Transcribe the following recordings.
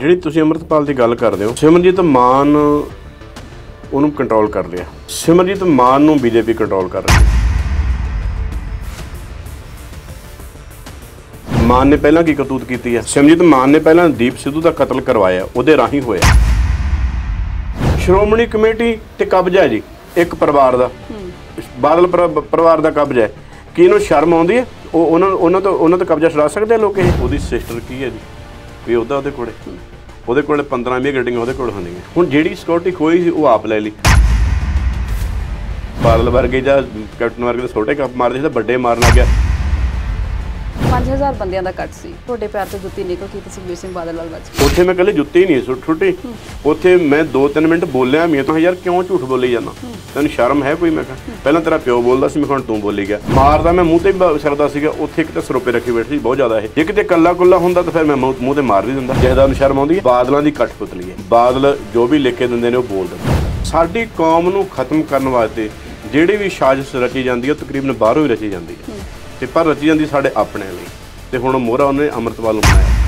ਜਿਹੜੀ ਤੁਸੀਂ ਅਮਰਤਪਾਲ ਦੀ ਗੱਲ ਕਰਦੇ ਹੋ ਸਿਮਰਜੀਤ ਮਾਨ ਉਹਨੂੰ ਕੰਟਰੋਲ ਕਰ ਲਿਆ ਸਿਮਰਜੀਤ ਮਾਨ ਨੂੰ ਬੀਜੇਪੀ ਕੰਟਰੋਲ ਕਰ ਰਹੀ ਹੈ ਮਾਨ ਨੇ ਪਹਿਲਾਂ ਕੀ ਕਰਤੂਤ ਕੀਤੀ ਹੈ ਸਿਮਰਜੀਤ ਮਾਨ ਨੇ ਪਹਿਲਾਂ ਦੀਪ ਸਿੱਧੂ ਦਾ ਕਤਲ ਕਰਵਾਇਆ ਉਹਦੇ ਰਾਹੀਂ ਹੋਇਆ ਸ਼੍ਰੋਮਣੀ ਕਮੇਟੀ ਤੇ ਕਬਜ਼ਾ ਜੀ ਇੱਕ ਪਰਿਵਾਰ ਦਾ ਬਾਦਲ ਪਰਿਵਾਰ ਦਾ ਕਬਜ਼ਾ ਹੈ ਕੀ ਇਹਨੂੰ ਸ਼ਰਮ ਆਉਂਦੀ ਹੈ ਉਹ ਉਹਨਾਂ ਉਹਨਾਂ ਤੋਂ ਉਹਨਾਂ ਤੋਂ ਕਬਜ਼ਾ ਛੁਡਾ ਸਕਦੇ ਆ ਲੋਕ ਇਹ ਉਹਦੀ ਸਿਸਟਰ ਕੀ ਹੈ ਜੀ ਵੀ ਉਹਦਾ ਉਹਦੇ ਕੋਲੇ ਉਹਦੇ ਕੋਲੇ 15 ਮੀਂਹ ਗੱਡੀਆਂ ਉਹਦੇ ਕੋਲ ਹੁੰਦੀਆਂ ਹੁਣ ਜਿਹੜੀ ਸਿਕਿਉਰਿਟੀ ਖੋਈ ਸੀ ਉਹ ਆਪ ਲੈ ਲਈ ਪਾਰਲ ਵਰਗੇ ਜਾਂ ਕੈਪਟਨ ਵਰਗੇ ਛੋਟੇ ਕੱਪ ਮਾਰਦੇ ਸੀ ਤਾਂ ਵੱਡੇ ਮਾਰਨ ਲੱਗਿਆ 5000 ਬੰਦਿਆਂ ਦਾ ਕੱਟ ਸੀ ਤੁਹਾਡੇ ਪੈਰ ਤੋਂ ਜੁੱਤੀ ਨਿਕਲ ਕੇ ਤਸਵੀਰ ਸਿੰਘ ਬਾਦਲ ਨਾਲ ਵੱਜ ਉੱਥੇ ਮੈਂ ਕੱਲੇ ਜੁੱਤੀ ਨਹੀਂ ਸੁੱਟ ਛੁੱਟੀ ਉੱਥੇ ਮੈਂ 2-3 ਮਿੰਟ ਬੋਲਿਆ ਮੈਂ ਤਾਂ ਯਾਰ ਕਿਉਂ ਝੂਠ ਬੋਲੀ ਜਾਂਦਾ ਤੈਨੂੰ ਸ਼ਰਮ ਹੈ ਕੋਈ ਮੈਂ ਕਹਾਂ ਪਹਿਲਾਂ ਤੇਰਾ ਪਿਓ ਬੋਲਦਾ ਸੀ ਮੈਂ ਹੁਣ ਤੂੰ ਬੋਲੀ ਗਿਆ ਮਾਰਦਾ ਮੈਂ ਮੂੰਹ ਤੇ ਵੀ ਸੀਗਾ ਉੱਥੇ ਇੱਕ ਤਾਂ ਸਰੋਪੇ ਰੱਖੀ ਬੈਠੀ ਸੀ ਬਹੁਤ ਜ਼ਿਆਦਾ ਇਹ ਜੇ ਕਿਤੇ ਕੱਲਾ ਕੁੱਲਾ ਹੁੰਦਾ ਤਾਂ ਫਿਰ ਮੈਂ ਮੂੰਹ ਤੇ ਮਾਰ ਵੀ ਦਿੰਦਾ ਜਿਹਦਾ ਨੂੰ ਸ਼ਰਮ ਆਉਂਦੀ ਹੈ ਬਾਦਲਾਂ ਦੀ ਕਠਪੁਤਲੀ ਹੈ ਬਾਦਲ ਜੋ ਵੀ ਲਿਖ ਕੇ ਦਿੰਦੇ ਨੇ ਉਹ ਬੋਲ ਦਿੰਦੇ ਸਾਡੀ ਕੌਮ ਨੂੰ ਖਤਮ ਕਰਨ ਵਾਸਤੇ ਜਿਹੜੀ ਵੀ ਸਾਜ਼ਿਸ਼ ਰਚੀ ਜਾਂਦੀ ਹੈ ਤਕਰੀਬਨ ਬਾਹਰੋਂ ਹੀ ਰਚੀ ਜਾਂਦੀ ਹੈ ਤੇ ਪਰ ਰਚੀ ਜਾਂਦੀ ਸਾਡੇ ਆਪਣੇ ਲਈ ਤੇ ਹੁਣ ਮੋਹਰਾ ਉਹਨੇ ਅਮਰਤਪਾਲ ਨੂੰ ਬਣਾਇਆ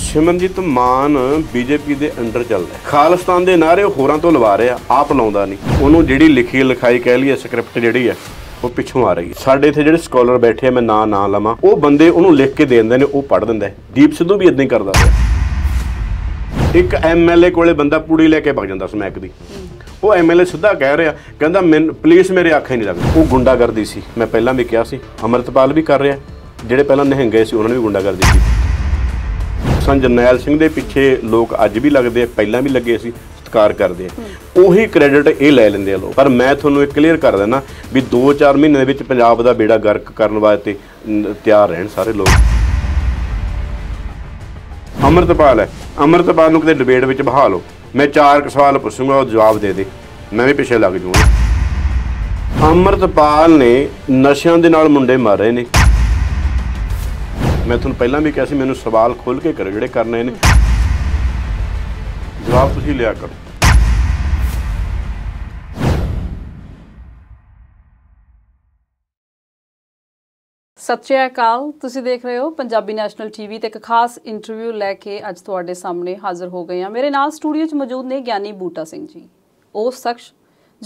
ਸ਼ਿਮਨਜੀਤ ਮਾਨ ਬੀਜੇਪੀ ਦੇ ਅੰਡਰ ਚੱਲਦਾ ਹੈ ਖਾਲਿਸਤਾਨ ਦੇ ਨਾਰੇ ਹੋਰਾਂ ਤੋਂ ਲਵਾ ਰਿਹਾ ਆਪ ਲਾਉਂਦਾ ਨਹੀਂ ਉਹਨੂੰ ਜਿਹੜੀ ਲਿਖੀ ਲਿਖਾਈ ਕਹਿ ਲਈਏ ਸਕ੍ਰਿਪਟ ਜਿਹੜੀ ਹੈ ਉਹ ਪਿੱਛੋਂ ਆ ਰਹੀ ਹੈ ਸਾਡੇ ਇੱਥੇ ਜਿਹੜੇ ਸਕਾਲਰ ਬੈਠੇ ਆ ਮੈਂ ਨਾਂ ਨਾ ਲਵਾਂ ਉਹ ਬੰਦੇ ਉਹਨੂੰ ਲਿਖ ਕੇ ਦੇ ਦਿੰਦੇ ਨੇ ਉਹ ਪੜ੍ਹ ਦਿੰਦਾ ਦੀਪ ਸਿੱਧੂ ਵੀ ਇਦਾਂ ਹੀ ਕਰਦਾ ਹੈ ਇੱਕ ਐਮਐਲਏ ਕੋਲੇ ਬੰਦਾ ਪੂੜੀ ਲੈ ਕੇ ਭੱਜ ਜਾਂਦਾ ਸਮੈਕ ਦੀ ਉਹ ਐਮਐਲਏ ਸਿੱਧਾ ਕਹਿ ਰਿਹਾ ਕਹਿੰਦਾ ਪੁਲਿਸ ਮੇਰੇ ਅੱਖੇ ਨਹੀਂ ਲੱਗਦੀ ਉਹ ਗੁੰਡਾਗਰਦੀ ਸੀ ਮੈਂ ਪਹਿਲਾਂ ਵੀ ਕਿਹਾ ਸੀ ਅਮਰਤਪਾਲ ਵੀ ਕਰ ਰਿਹਾ ਜਿਹੜੇ ਪਹਿਲਾਂ ਨਹਿੰਗੇ ਸੀ ਉਹਨਾਂ ਨੇ ਵੀ ਗੁੰਡਾਗਰਦੀ ਕੀਤੀ ਸੰਜਨੈਲ ਸਿੰਘ ਦੇ ਪਿੱਛੇ ਲੋਕ ਅੱਜ ਵੀ ਲੱਗਦੇ ਪਹਿਲਾਂ ਵੀ ਲੱਗੇ ਸੀ ਸਤਿਕਾਰ ਕਰਦੇ ਆ ਉਹੀ ਕ੍ਰੈਡਿਟ ਇਹ ਲੈ ਲੈਂਦੇ ਆ ਲੋਕ ਪਰ ਮੈਂ ਤੁਹਾਨੂੰ ਇਹ ਕਲੀਅਰ ਕਰ ਦਿੰਦਾ ਵੀ 2-4 ਮਹੀਨੇ ਦੇ ਵਿੱਚ ਪੰਜਾਬ ਦਾ ਬੇੜਾ ਗਰਕ ਕਰਨ ਵਾਸਤੇ ਤਿਆਰ ਰਹਿਣ ਸਾਰੇ ਲੋਕ ਅਮਰਤਪਾਲ ਹੈ ਅਮਰਤਪਾਲ ਨੂੰ ਕਿਤੇ ਡਿਬੇਟ ਵਿੱਚ ਬਹਾ ਲਓ ਮੈਂ ਚਾਰ ਕੁ ਸਵਾਲ ਪੁੱਛੂਗਾ ਉਹ ਜਵਾਬ ਦੇ ਦੇ ਮੈਂ ਵੀ ਪਿੱਛੇ ਲੱਗ ਜਾਊਂਗਾ ਅਮਰਤਪਾਲ ਨੇ ਨਸ਼ਿਆਂ ਦੇ ਨਾਲ ਮੁੰਡੇ ਮਾਰੇ ਨੇ ਮੈਂ ਤੁਹਾਨੂੰ ਪਹਿਲਾਂ ਵੀ ਕਿਹਾ ਸੀ ਮੈਨੂੰ ਸਵਾਲ ਖੋਲ ਕੇ ਕਰੋ ਜਿਹੜੇ ਕਰਨੇ ਨੇ ਜਵਾਬ ਤੁਸੀਂ ਲਿਆ ਕਰੋ ਸਤਿ ਸ਼੍ਰੀ ਅਕਾਲ ਤੁਸੀਂ ਦੇਖ ਰਹੇ ਹੋ ਪੰਜਾਬੀ ਨੈਸ਼ਨਲ ਟੀਵੀ ਤੇ ਇੱਕ ਖਾਸ ਇੰਟਰਵਿਊ ਲੈ ਕੇ ਅੱਜ ਤੁਹਾਡੇ ਸਾਹਮਣੇ ਹਾਜ਼ਰ ਹੋ ਗਏ ਹਾਂ ਮੇਰੇ ਨਾਲ ਸਟੂਡੀਓ 'ਚ ਮੌਜੂਦ ਨੇ ਗਿਆਨੀ ਬੂਟਾ ਸਿੰਘ ਜੀ ਉਹ ਸ਼ਖਸ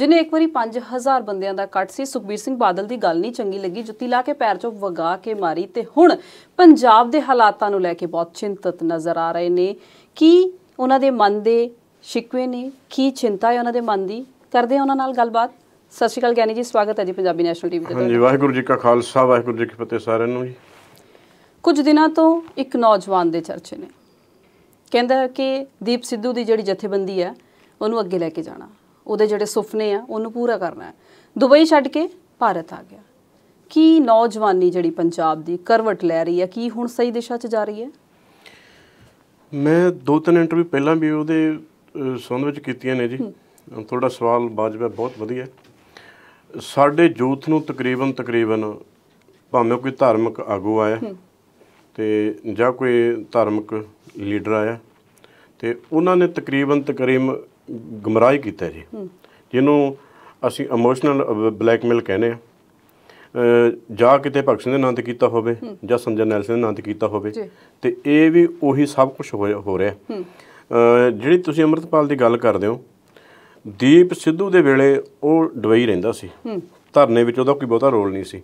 ਜਿਨੇ ਇੱਕ ਵਾਰੀ 5000 ਬੰਦਿਆਂ ਦਾ ਕੱਟ ਸੀ ਸੁਖਬੀਰ ਸਿੰਘ ਬਾਦਲ ਦੀ ਗੱਲ ਨਹੀਂ ਚੰਗੀ ਲੱਗੀ ਜੁੱਤੀ ਲਾ ਕੇ ਪੈਰ 'ਚੋਂ ਵਗਾ ਕੇ ਮਾਰੀ ਤੇ ਹੁਣ ਪੰਜਾਬ ਦੇ ਹਾਲਾਤਾਂ ਨੂੰ ਲੈ ਕੇ ਬਹੁਤ ਚਿੰਤਤ ਨਜ਼ਰ ਆ ਰਹੇ ਨੇ ਕੀ ਉਹਨਾਂ ਦੇ ਮਨ ਦੇ ਸ਼ਿਕਵੇ ਨੇ ਕੀ ਚਿੰਤਾ ਹੈ ਉਹਨਾਂ ਦੇ ਮਨ ਦੀ ਕਰਦੇ ਆ ਉਹਨਾਂ ਨਾਲ ਗੱਲਬਾਤ ਸਤਿ ਸ਼੍ਰੀ ਅਕਾਲ ਗਿਆਨੀ ਜੀ ਸਵਾਗਤ ਹੈ ਜੀ ਪੰਜਾਬੀ ਨੈਸ਼ਨਲ ਟੀਵੀ ਤੇ ਹਾਂਜੀ ਵਾਹਿਗੁਰੂ ਜੀ ਕਾ ਖਾਲਸਾ ਵਾਹਿਗੁਰੂ ਜੀ ਕੀ ਫਤਿਹ ਸਾਰਿਆਂ ਨੂੰ ਜੀ ਕੁਝ ਦਿਨਾਂ ਤੋਂ ਇੱਕ ਨੌਜਵਾਨ ਦੇ ਚਰਚੇ ਨੇ ਕਹਿੰਦਾ ਕਿ ਦੀਪ ਸਿੱਧੂ ਦੀ ਜਿਹੜੀ ਜਥੇਬੰਦੀ ਹੈ ਉਹਨੂੰ ਅੱਗੇ ਲੈ ਕੇ ਜਾਣਾ ਉਹਦੇ ਜਿਹੜੇ ਸੁਪਨੇ ਆ ਉਹਨੂੰ ਪੂਰਾ ਕਰਨਾ ਹੈ ਦੁਬਈ ਛੱਡ ਕੇ ਭਾਰਤ ਆ ਗਿਆ ਕੀ ਨੌਜਵਾਨੀ ਜਿਹੜੀ ਪੰਜਾਬ ਦੀ ਕਰਵਟ ਲੈ ਰਹੀ ਹੈ ਕੀ ਹੁਣ ਸਹੀ ਦਿਸ਼ਾ 'ਚ ਜਾ ਰਹੀ ਹੈ ਮੈਂ ਦੋ ਤਿੰਨ ਇੰਟਰਵਿਊ ਪਹਿਲਾਂ ਵੀ ਉਹਦੇ ਸੰਬੰਧ ਵਿੱਚ ਕੀਤੀਆਂ ਨੇ ਜੀ ਤੁਹਾਡਾ ਸਵਾਲ ਬਾਜਵਾ ਬਹੁਤ ਵਧੀਆ ਹੈ ਸਾਡੇ ਯੂਥ ਨੂੰ ਤਕਰੀਬਨ ਤਕਰੀਬਨ ਭਾਵੇਂ ਕੋਈ ਧਾਰਮਿਕ ਆਗੂ ਆਇਆ ਤੇ ਜਾਂ ਕੋਈ ਧਾਰਮਿਕ ਲੀਡਰ ਆਇਆ ਤੇ ਉਹਨਾਂ ਨੇ ਤਕਰੀਬਨ ਤਕਰੀਬ ਗਮਰਾਈ ਕੀਤਾ ਜੀ ਜਿਹਨੂੰ ਅਸੀਂ ਇਮੋਸ਼ਨਲ ਬਲੈਕਮੇਲ ਕਹਿੰਦੇ ਆ ਜਾਂ ਕਿਤੇ ਭਗਤ ਸਿੰਘ ਦੇ ਨਾਂ ਤੇ ਕੀਤਾ ਹੋਵੇ ਜਾਂ ਸੰਜਨ ਨੈਲ ਸਿੰਘ ਦੇ ਨਾਂ ਤੇ ਕੀਤਾ ਹੋਵੇ ਤੇ ਇਹ ਵੀ ਉਹੀ ਸਭ ਕੁਝ ਹੋ ਰਿਹਾ ਜਿਹੜੀ ਤੁਸੀਂ ਅਮਰਤਪਾਲ ਦੀ ਗੱਲ ਕਰਦੇ ਹੋ ਦੀਪ ਸਿੱਧੂ ਦੇ ਵੇਲੇ ਉਹ ਡਵਈ ਰਹਿੰਦਾ ਸੀ ਧਰਨੇ ਵਿੱਚ ਉਹਦਾ ਕੋਈ ਬਹੁਤਾ ਰੋਲ ਨਹੀਂ ਸੀ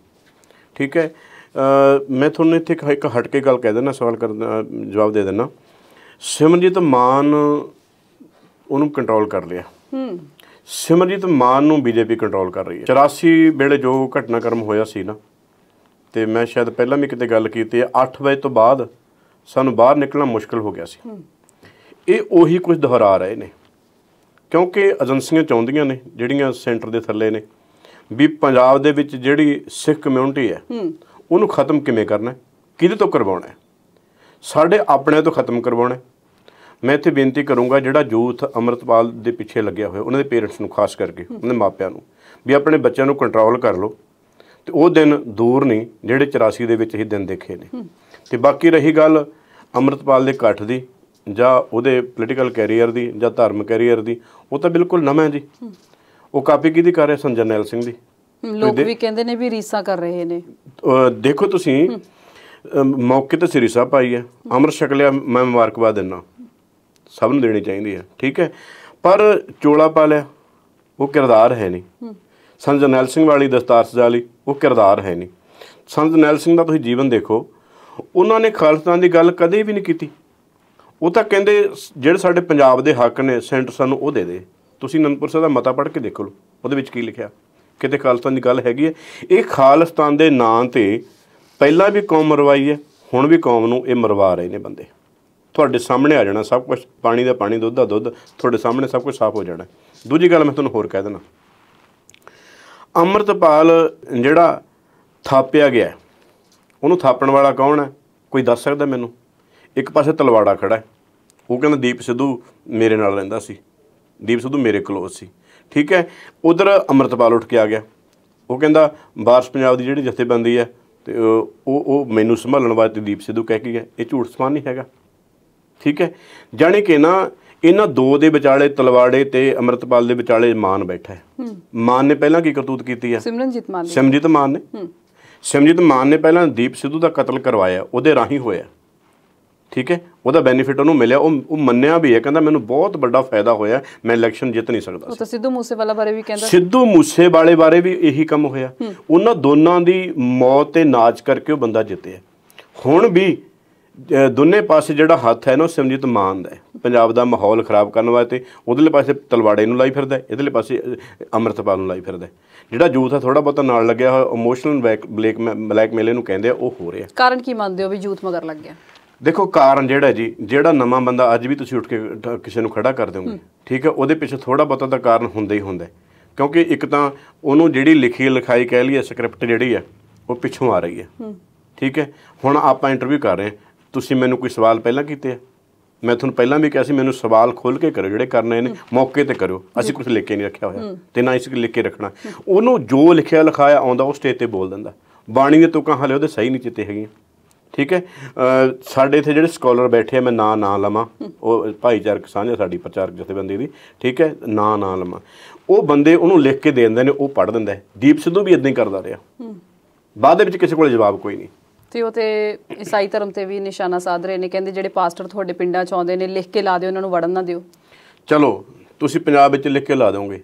ਠੀਕ ਹੈ ਮੈਂ ਤੁਹਾਨੂੰ ਇੱਥੇ ਇੱਕ ਹਟ ਕੇ ਗੱਲ ਕਹਿ ਦੇਣਾ ਸਵਾਲ ਕਰਨਾ ਜਵਾਬ ਦੇ ਦੇਣਾ ਸਿਮਰਜੀਤ ਮਾਨ ਉਹਨੂੰ ਕੰਟਰੋਲ ਕਰ ਲਿਆ ਹੂੰ ਸਿਮਰਜੀਤ ਮਾਨ ਨੂੰ ਬੀਜੇਪੀ ਕੰਟਰੋਲ ਕਰ ਰਹੀ ਹੈ 84 ਵੇਲੇ ਜੋ ਘਟਨਾਕ੍ਰਮ ਹੋਇਆ ਸੀ ਨਾ ਤੇ ਮੈਂ ਸ਼ਾਇਦ ਪਹਿਲਾਂ ਵੀ ਕਿਤੇ ਗੱਲ ਕੀਤੀ ਹੈ 8 ਵਜੇ ਤੋਂ ਬਾਅਦ ਸਾਨੂੰ ਬਾਹਰ ਨਿਕਲਣਾ ਮੁਸ਼ਕਲ ਹੋ ਗਿਆ ਸੀ ਇਹ ਉਹੀ ਕੁਝ ਦੁਹਰਾ ਰਹੇ ਨੇ ਕਿਉਂਕਿ ਏਜੰਸੀਆਂ ਚਾਹੁੰਦੀਆਂ ਨੇ ਜਿਹੜੀਆਂ ਸੈਂਟਰ ਦੇ ਥੱਲੇ ਨੇ ਵੀ ਪੰਜਾਬ ਦੇ ਵਿੱਚ ਜਿਹੜੀ ਸਿੱਖ ਕਮਿਊਨਿਟੀ ਹੈ ਉਹਨੂੰ ਖਤਮ ਕਿਵੇਂ ਕਰਨਾ ਕਿਹਦੇ ਤੋਂ ਕਰਵਾਉਣਾ ਸਾਡੇ ਆਪਣੇ ਤੋਂ ਖਤਮ ਕਰਵਾਉਣਾ ਮੈਂ ਇੱਥੇ ਬੇਨਤੀ ਕਰੂੰਗਾ ਜਿਹੜਾ ਯੂਥ ਅਮਰਤਪਾਲ ਦੇ ਪਿੱਛੇ ਲੱਗਿਆ ਹੋਇਆ ਉਹਨਾਂ ਦੇ ਪੇਰੈਂਟਸ ਨੂੰ ਖਾਸ ਕਰਕੇ ਉਹਨਾਂ ਦੇ ਮਾਪਿਆਂ ਨੂੰ ਵੀ ਆਪਣੇ ਬੱਚਿਆਂ ਨੂੰ ਕੰਟਰੋਲ ਕਰ ਲਓ ਤੇ ਉਹ ਦਿਨ ਦੂਰ ਨਹੀਂ ਜਿਹੜੇ 84 ਦੇ ਵਿੱਚ ਹੀ ਦਿਨ ਦੇਖੇ ਨੇ ਤੇ ਬਾਕੀ ਰਹੀ ਗੱਲ ਅਮਰਤਪਾਲ ਦੇ ਇਕੱਠ ਦੀ ਜਾਂ ਉਹਦੇ ਪੋਲੀਟੀਕਲ ਕੈਰੀਅਰ ਦੀ ਜਾਂ ਧਾਰਮਿਕ ਕੈਰੀਅਰ ਦੀ ਉਹ ਤਾਂ ਬਿਲਕੁਲ ਨਵਾਂ ਹੈ ਜੀ ਉਹ ਕਾਪੀ ਦੀ ਕਰ ਰਿਹਾ ਨੈਲ ਸਿੰਘ ਦੀ ਲੋਕ ਵੀ ਕਹਿੰਦੇ ਨੇ ਵੀ ਰੀਸਾ ਕਰ ਰਹੇ ਨੇ ਦੇਖੋ ਤੁਸੀਂ ਮੌਕੇ ਤੇ ਸਿਰੀਸਾ ਪਾਈ ਹੈ ਅਮਰ ਸ਼ਕਲਿਆ ਮੈਂ ਮੁਬਾਰਕਬਾਦ ਦਿੰਨਾ ਸਭ ਨੂੰ ਦੇਣੀ ਚਾਹੀਦੀ ਹੈ ਠੀਕ ਹੈ ਪਰ ਚੋਲਾ ਪਾ ਲਿਆ ਉਹ ਕਿਰਦਾਰ ਹੈ ਨਹੀਂ ਸੰਜਨ ਨੈਲ ਸਿੰਘ ਵਾਲੀ ਦਸਤਾਰ ਲਈ ਉਹ ਕਿਰਦਾਰ ਹੈ ਨਹੀਂ ਸੰਜਨ ਨੈਲ ਸਿੰਘ ਦਾ ਤੁਸੀਂ ਜੀਵਨ ਦੇਖੋ ਉਹਨਾਂ ਨੇ ਖਾਲਸਤਾਨ ਦੀ ਗੱਲ ਕਦੇ ਵੀ ਨਹੀਂ ਕੀਤੀ ਉਹ ਤਾਂ ਕਹਿੰਦੇ ਜਿਹੜੇ ਸਾਡੇ ਪੰਜਾਬ ਦੇ ਹੱਕ ਨੇ ਸੈਂਟਰ ਸਾਨੂੰ ਉਹ ਦੇ ਦੇ ਤੁਸੀਂ ਅਨੰਦਪੁਰ ਸਾਹਿਬ ਦਾ ਮਤਾ ਪੜ੍ਹ ਕੇ ਦੇਖ ਲਓ ਉਹਦੇ ਵਿੱਚ ਕੀ ਲਿਖਿਆ ਕਿਤੇ ਖਾਲਸਾ ਦੀ ਗੱਲ ਹੈਗੀ ਹੈ ਇਹ ਖਾਲਸਤਾਨ ਦੇ ਨਾਂ ਤੇ ਪਹਿਲਾਂ ਵੀ ਕੌਮ ਮਰਵਾਈ ਹੈ ਹੁਣ ਵੀ ਕੌਮ ਨੂੰ ਇਹ ਮਰਵਾ ਰਹੇ ਨੇ ਬੰਦੇ ਤੁਹਾਡੇ ਸਾਹਮਣੇ ਆ ਜਾਣਾ ਸਭ ਕੁਝ ਪਾਣੀ ਦਾ ਪਾਣੀ ਦੁੱਧ ਦਾ ਦੁੱਧ ਤੁਹਾਡੇ ਸਾਹਮਣੇ ਸਭ ਕੁਝ ਸਾਫ਼ ਹੋ ਜਾਣਾ ਦੂਜੀ ਗੱਲ ਮੈਂ ਤੁਹਾਨੂੰ ਹੋਰ ਕਹਿ ਦੇਣਾ ਅਮਰਤਪਾਲ ਜਿਹੜਾ ਥਾਪਿਆ ਗਿਆ ਉਹਨੂੰ ਥਾਪਣ ਵਾਲਾ ਕੌਣ ਹੈ ਕੋਈ ਦੱਸ ਸਕਦਾ ਮੈਨੂੰ ਇੱਕ ਪਾਸੇ ਤਲਵਾੜਾ ਖੜਾ ਹੈ ਉਹ ਕਹਿੰਦਾ ਦੀਪ ਸਿੱਧੂ ਮੇਰੇ ਨਾਲ ਰਹਿੰਦਾ ਸੀ ਦੀਪ ਸਿੱਧੂ ਮੇਰੇ ਕੋਲ ਸੀ ਠੀਕ ਹੈ ਉਧਰ ਅਮਰਤਪਾਲ ਉੱਠ ਕੇ ਆ ਗਿਆ ਉਹ ਕਹਿੰਦਾ ਬਾਰਸ ਪੰਜਾਬ ਦੀ ਜਿਹੜੀ ਜਥੇਬੰਦੀ ਹੈ ਤੇ ਉਹ ਉਹ ਮੈਨੂੰ ਸੰਭਾਲਣ ਵਾਸਤੇ ਦੀਪ ਸਿੱਧੂ ਕਹਿ ਕੇ ਗਿਆ ਇਹ ਝੂਠ ਸਮਾਨ ਨਹੀਂ ਹੈਗਾ ਠੀਕ ਹੈ ਜਾਣੀ ਕਿ ਨਾ ਇਹਨਾਂ ਦੋ ਦੇ ਵਿਚਾਲੇ ਤਲਵਾੜੇ ਤੇ ਅਮਰਤਪਾਲ ਦੇ ਵਿਚਾਲੇ ਮਾਨ ਬੈਠਾ ਹੈ ਮਾਨ ਨੇ ਪਹਿਲਾਂ ਕੀ ਕਰਤੂਤ ਕੀਤੀ ਹੈ ਸਿਮਰਨਜੀਤ ਮਾਨ ਨੇ ਸਿਮਰਨਜੀਤ ਮਾਨ ਨੇ ਸਿਮਰਨਜੀਤ ਮਾਨ ਨੇ ਪਹਿਲਾਂ ਦੀਪ ਸਿੱਧੂ ਦਾ ਕਤਲ ਕਰਵਾਇਆ ਉਹਦੇ ਰਾਹੀਂ ਹੋਇਆ ਠੀਕ ਹੈ ਉਹਦਾ ਬੈਨੀਫਿਟ ਉਹਨੂੰ ਮਿਲਿਆ ਉਹ ਮੰਨਿਆ ਵੀ ਹੈ ਕਹਿੰਦਾ ਮੈਨੂੰ ਬਹੁਤ ਵੱਡਾ ਫਾਇਦਾ ਹੋਇਆ ਮੈਂ ਇਲੈਕਸ਼ਨ ਜਿੱਤ ਨਹੀਂ ਸਕਦਾ ਸੀ ਤਾਂ ਸਿੱਧੂ ਮੂਸੇਵਾਲਾ ਬਾਰੇ ਵੀ ਕਹਿੰਦਾ ਸਿੱਧੂ ਮੂਸੇਵਾਲੇ ਬਾਰੇ ਵੀ ਇਹੀ ਕੰਮ ਹੋਇਆ ਉਹਨਾਂ ਦੋਨਾਂ ਦੀ ਮੌਤ ਤੇ ਨਾਚ ਕਰਕੇ ਉਹ ਬੰਦਾ ਜਿੱਤਿਆ ਹੁਣ ਵੀ ਦੋਨੇ ਪਾਸੇ ਜਿਹੜਾ ਹੱਥ ਹੈ ਨਾ ਉਹ ਸਿਮਜੀਤ ਮਾਨ ਦਾ ਹੈ ਪੰਜਾਬ ਦਾ ਮਾਹੌਲ ਖਰਾਬ ਕਰਨ ਵਾਸਤੇ ਉਹਦੇਲੇ ਪਾਸੇ ਤਲਵਾੜੇ ਨੂੰ ਲਾਈ ਫਿਰਦਾ ਇਧਰਲੇ ਪਾਸੇ ਅਮਰਤਪਾਲ ਨੂੰ ਲਾਈ ਫਿਰਦਾ ਜਿਹੜਾ ਯੂਥ ਆ ਥੋੜਾ ਬਹੁਤਾ ਨਾਲ ਲੱਗਿਆ ਹੋਇਆ ਇਮੋਸ਼ਨਲ ਬਲੈਕ ਮੇਲੇ ਨੂੰ ਕਹਿੰਦੇ ਆ ਉਹ ਹੋ ਰਿਹਾ ਕਾਰਨ ਕੀ ਮੰਨਦੇ ਹੋ ਵੀ ਯੂਥ ਮਗਰ ਲੱਗ ਗਿਆ ਦੇਖੋ ਕਾਰਨ ਜਿਹੜਾ ਜੀ ਜਿਹੜਾ ਨਵਾਂ ਬੰਦਾ ਅੱਜ ਵੀ ਤੁਸੀਂ ਉੱਠ ਕੇ ਕਿਸੇ ਨੂੰ ਖੜਾ ਕਰ ਦਿਓਗੇ ਠੀਕ ਹੈ ਉਹਦੇ ਪਿੱਛੇ ਥੋੜਾ ਬਹੁਤਾ ਤਾਂ ਕਾਰਨ ਹੁੰਦਾ ਹੀ ਹੁੰਦਾ ਕਿਉਂਕਿ ਇੱਕ ਤਾਂ ਉਹਨੂੰ ਜਿਹੜੀ ਲਿਖੀ ਲਿਖਾਈ ਕਹਿ ਲਈਏ ਸਕ੍ਰਿਪਟ ਜਿਹੜੀ ਹੈ ਉਹ ਪਿੱਛੋਂ ਆ ਰਹੀ ਹੈ ਠੀਕ ਹੈ ਹੁਣ ਆਪਾਂ ਇੰਟਰਵਿਊ ਕਰ ਰਹੇ ਹਾਂ ਤੁਸੀਂ ਮੈਨੂੰ ਕੋਈ ਸਵਾਲ ਪਹਿਲਾਂ ਕੀਤੇ ਆ ਮੈਂ ਤੁਹਾਨੂੰ ਪਹਿਲਾਂ ਵੀ ਕਿਹਾ ਸੀ ਮੈਨੂੰ ਸਵਾਲ ਖੋਲ ਕੇ ਕਰੋ ਜਿਹੜੇ ਕਰਨੇ ਨੇ ਮੌਕੇ ਤੇ ਕਰੋ ਅਸੀਂ ਕੁਝ ਲਿਖ ਕੇ ਨਹੀਂ ਰੱਖਿਆ ਹੋਇਆ ਤੇ ਨਾ ਇਸ ਲਿਖ ਕੇ ਰੱਖਣਾ ਉਹਨੂੰ ਜੋ ਲਿਖਿਆ ਲਿਖਾਇਆ ਆਉਂਦਾ ਉਹ ਸਟੇਜ ਤੇ ਬੋਲ ਦਿੰਦਾ ਬਾਣੀ ਦੇ ਤੁਕਾਂ ਹਲੇ ਉਹਦੇ ਸਹੀ ਨਹੀਂ ਚਿੱਤੇ ਹੈਗੀਆਂ ਠੀਕ ਹੈ ਸਾਡੇ ਇੱਥੇ ਜਿਹੜੇ ਸਕਾਲਰ ਬੈਠੇ ਆ ਮੈਂ ਨਾਂ ਨਾ ਲਵਾਂ ਉਹ ਭਾਈਚਾਰਕ ਸਾਂਝਾ ਸਾਡੀ ਪ੍ਰਚਾਰਕ ਜਥੇਬੰਦੀ ਦੀ ਠੀਕ ਹੈ ਨਾਂ ਨਾ ਲਵਾਂ ਉਹ ਬੰਦੇ ਉਹਨੂੰ ਲਿਖ ਕੇ ਦੇ ਦਿੰਦੇ ਨੇ ਉਹ ਪੜ੍ਹ ਦਿੰਦਾ ਦੀਪ ਸਿੱਧੂ ਵੀ ਇਦਾਂ ਹੀ ਕਰਦਾ ਰਿਹਾ ਬਾਅਦ ਦੇ ਵਿੱਚ ਕਿਸੇ ਕੋਲ ਜਵਾਬ ਕੋਈ ਨਹੀਂ ਤੇ ਉਹ ਤੇ ਈਸਾਈ ਧਰਮ ਤੇ ਵੀ ਨਿਸ਼ਾਨਾ ਸਾਧ ਰਹੇ ਨੇ ਕਹਿੰਦੇ ਜਿਹੜੇ ਪਾਸਟਰ ਤੁਹਾਡੇ ਪਿੰਡਾਂ ਚ ਆਉਂਦੇ ਨੇ ਲਿਖ ਕੇ ਲਾ ਦਿਓ ਉਹਨਾਂ ਨੂੰ ਵੜਨ ਨਾ ਦਿਓ ਚਲੋ ਤੁਸੀਂ ਪੰਜਾਬ ਵਿੱਚ ਲਿਖ ਕੇ ਲਾ ਦੋਗੇ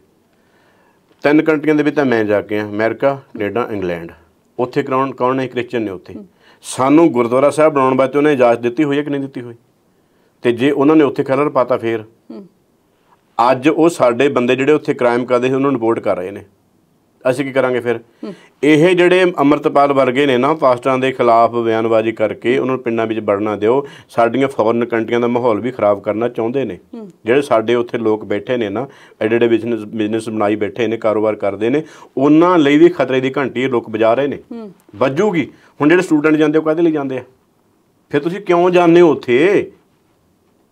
ਤਿੰਨ ਕੰਟਰੀਆਂ ਦੇ ਵਿੱਚ ਤਾਂ ਮੈਂ ਜਾ ਕੇ ਆ ਅਮਰੀਕਾ ਕੈਨੇਡਾ ਇੰਗਲੈਂਡ ਉੱਥੇ ਕਰਾਉਣ ਕੌਣ ਨੇ ਕ੍ਰਿਸਚੀਅਨ ਨੇ ਉੱਥੇ ਸਾਨੂੰ ਗੁਰਦੁਆਰਾ ਸਾਹਿਬ ਬਣਾਉਣ ਵਾਸਤੇ ਉਹਨੇ ਇਜਾਜ਼ਤ ਦਿੱਤੀ ਹੋਈ ਹੈ ਕਿ ਨਹੀਂ ਦਿੱਤੀ ਹੋਈ ਤੇ ਜੇ ਉਹਨਾਂ ਨੇ ਉੱਥੇ ਕਲਰ ਪਾਤਾ ਫੇਰ ਅੱਜ ਉਹ ਸਾਡੇ ਬੰਦੇ ਜਿਹੜੇ ਉੱਥੇ ਕ੍ਰਾਈਮ ਕਰਦੇ ਸੀ ਉਹਨਾਂ ਨੂੰ ਰਿਪੋਰਟ ਕਰ ਰਹੇ ਨੇ ਅਸੀਂ ਕੀ ਕਰਾਂਗੇ ਫਿਰ ਇਹ ਜਿਹੜੇ ਅਮਰਤਪਾਲ ਵਰਗੇ ਨੇ ਨਾ ਪਾਸਟਰਾਂ ਦੇ ਖਿਲਾਫ ਬਿਆਨਬਾਜ਼ੀ ਕਰਕੇ ਉਹਨਾਂ ਨੂੰ ਪਿੰਡਾਂ ਵਿੱਚ ਵੜਨਾ ਦਿਓ ਸਾਡੀਆਂ ਫੋਰਨ ਕੰਟਰੀਆਂ ਦਾ ਮਾਹੌਲ ਵੀ ਖਰਾਬ ਕਰਨਾ ਚਾਹੁੰਦੇ ਨੇ ਜਿਹੜੇ ਸਾਡੇ ਉੱਥੇ ਲੋਕ ਬੈਠੇ ਨੇ ਨਾ ਐਡੇ ਬਿਜ਼ਨਸ ਬਿਜ਼ਨਸ ਬਣਾਈ ਬੈਠੇ ਨੇ ਕਾਰੋਬਾਰ ਕਰਦੇ ਨੇ ਉਹਨਾਂ ਲਈ ਵੀ ਖਤਰੇ ਦੀ ਘੰਟੀ ਲੋਕ ਵਜਾ ਰਹੇ ਨੇ ਵੱਜੂਗੀ ਹੁਣ ਜਿਹੜੇ ਸਟੂਡੈਂਟ ਜਾਂਦੇ ਉਹ ਕਾਹਦੇ ਲਈ ਜਾਂਦੇ ਆ ਫਿਰ ਤੁਸੀਂ ਕਿਉਂ ਜਾਂਦੇ ਹੋ ਉੱਥੇ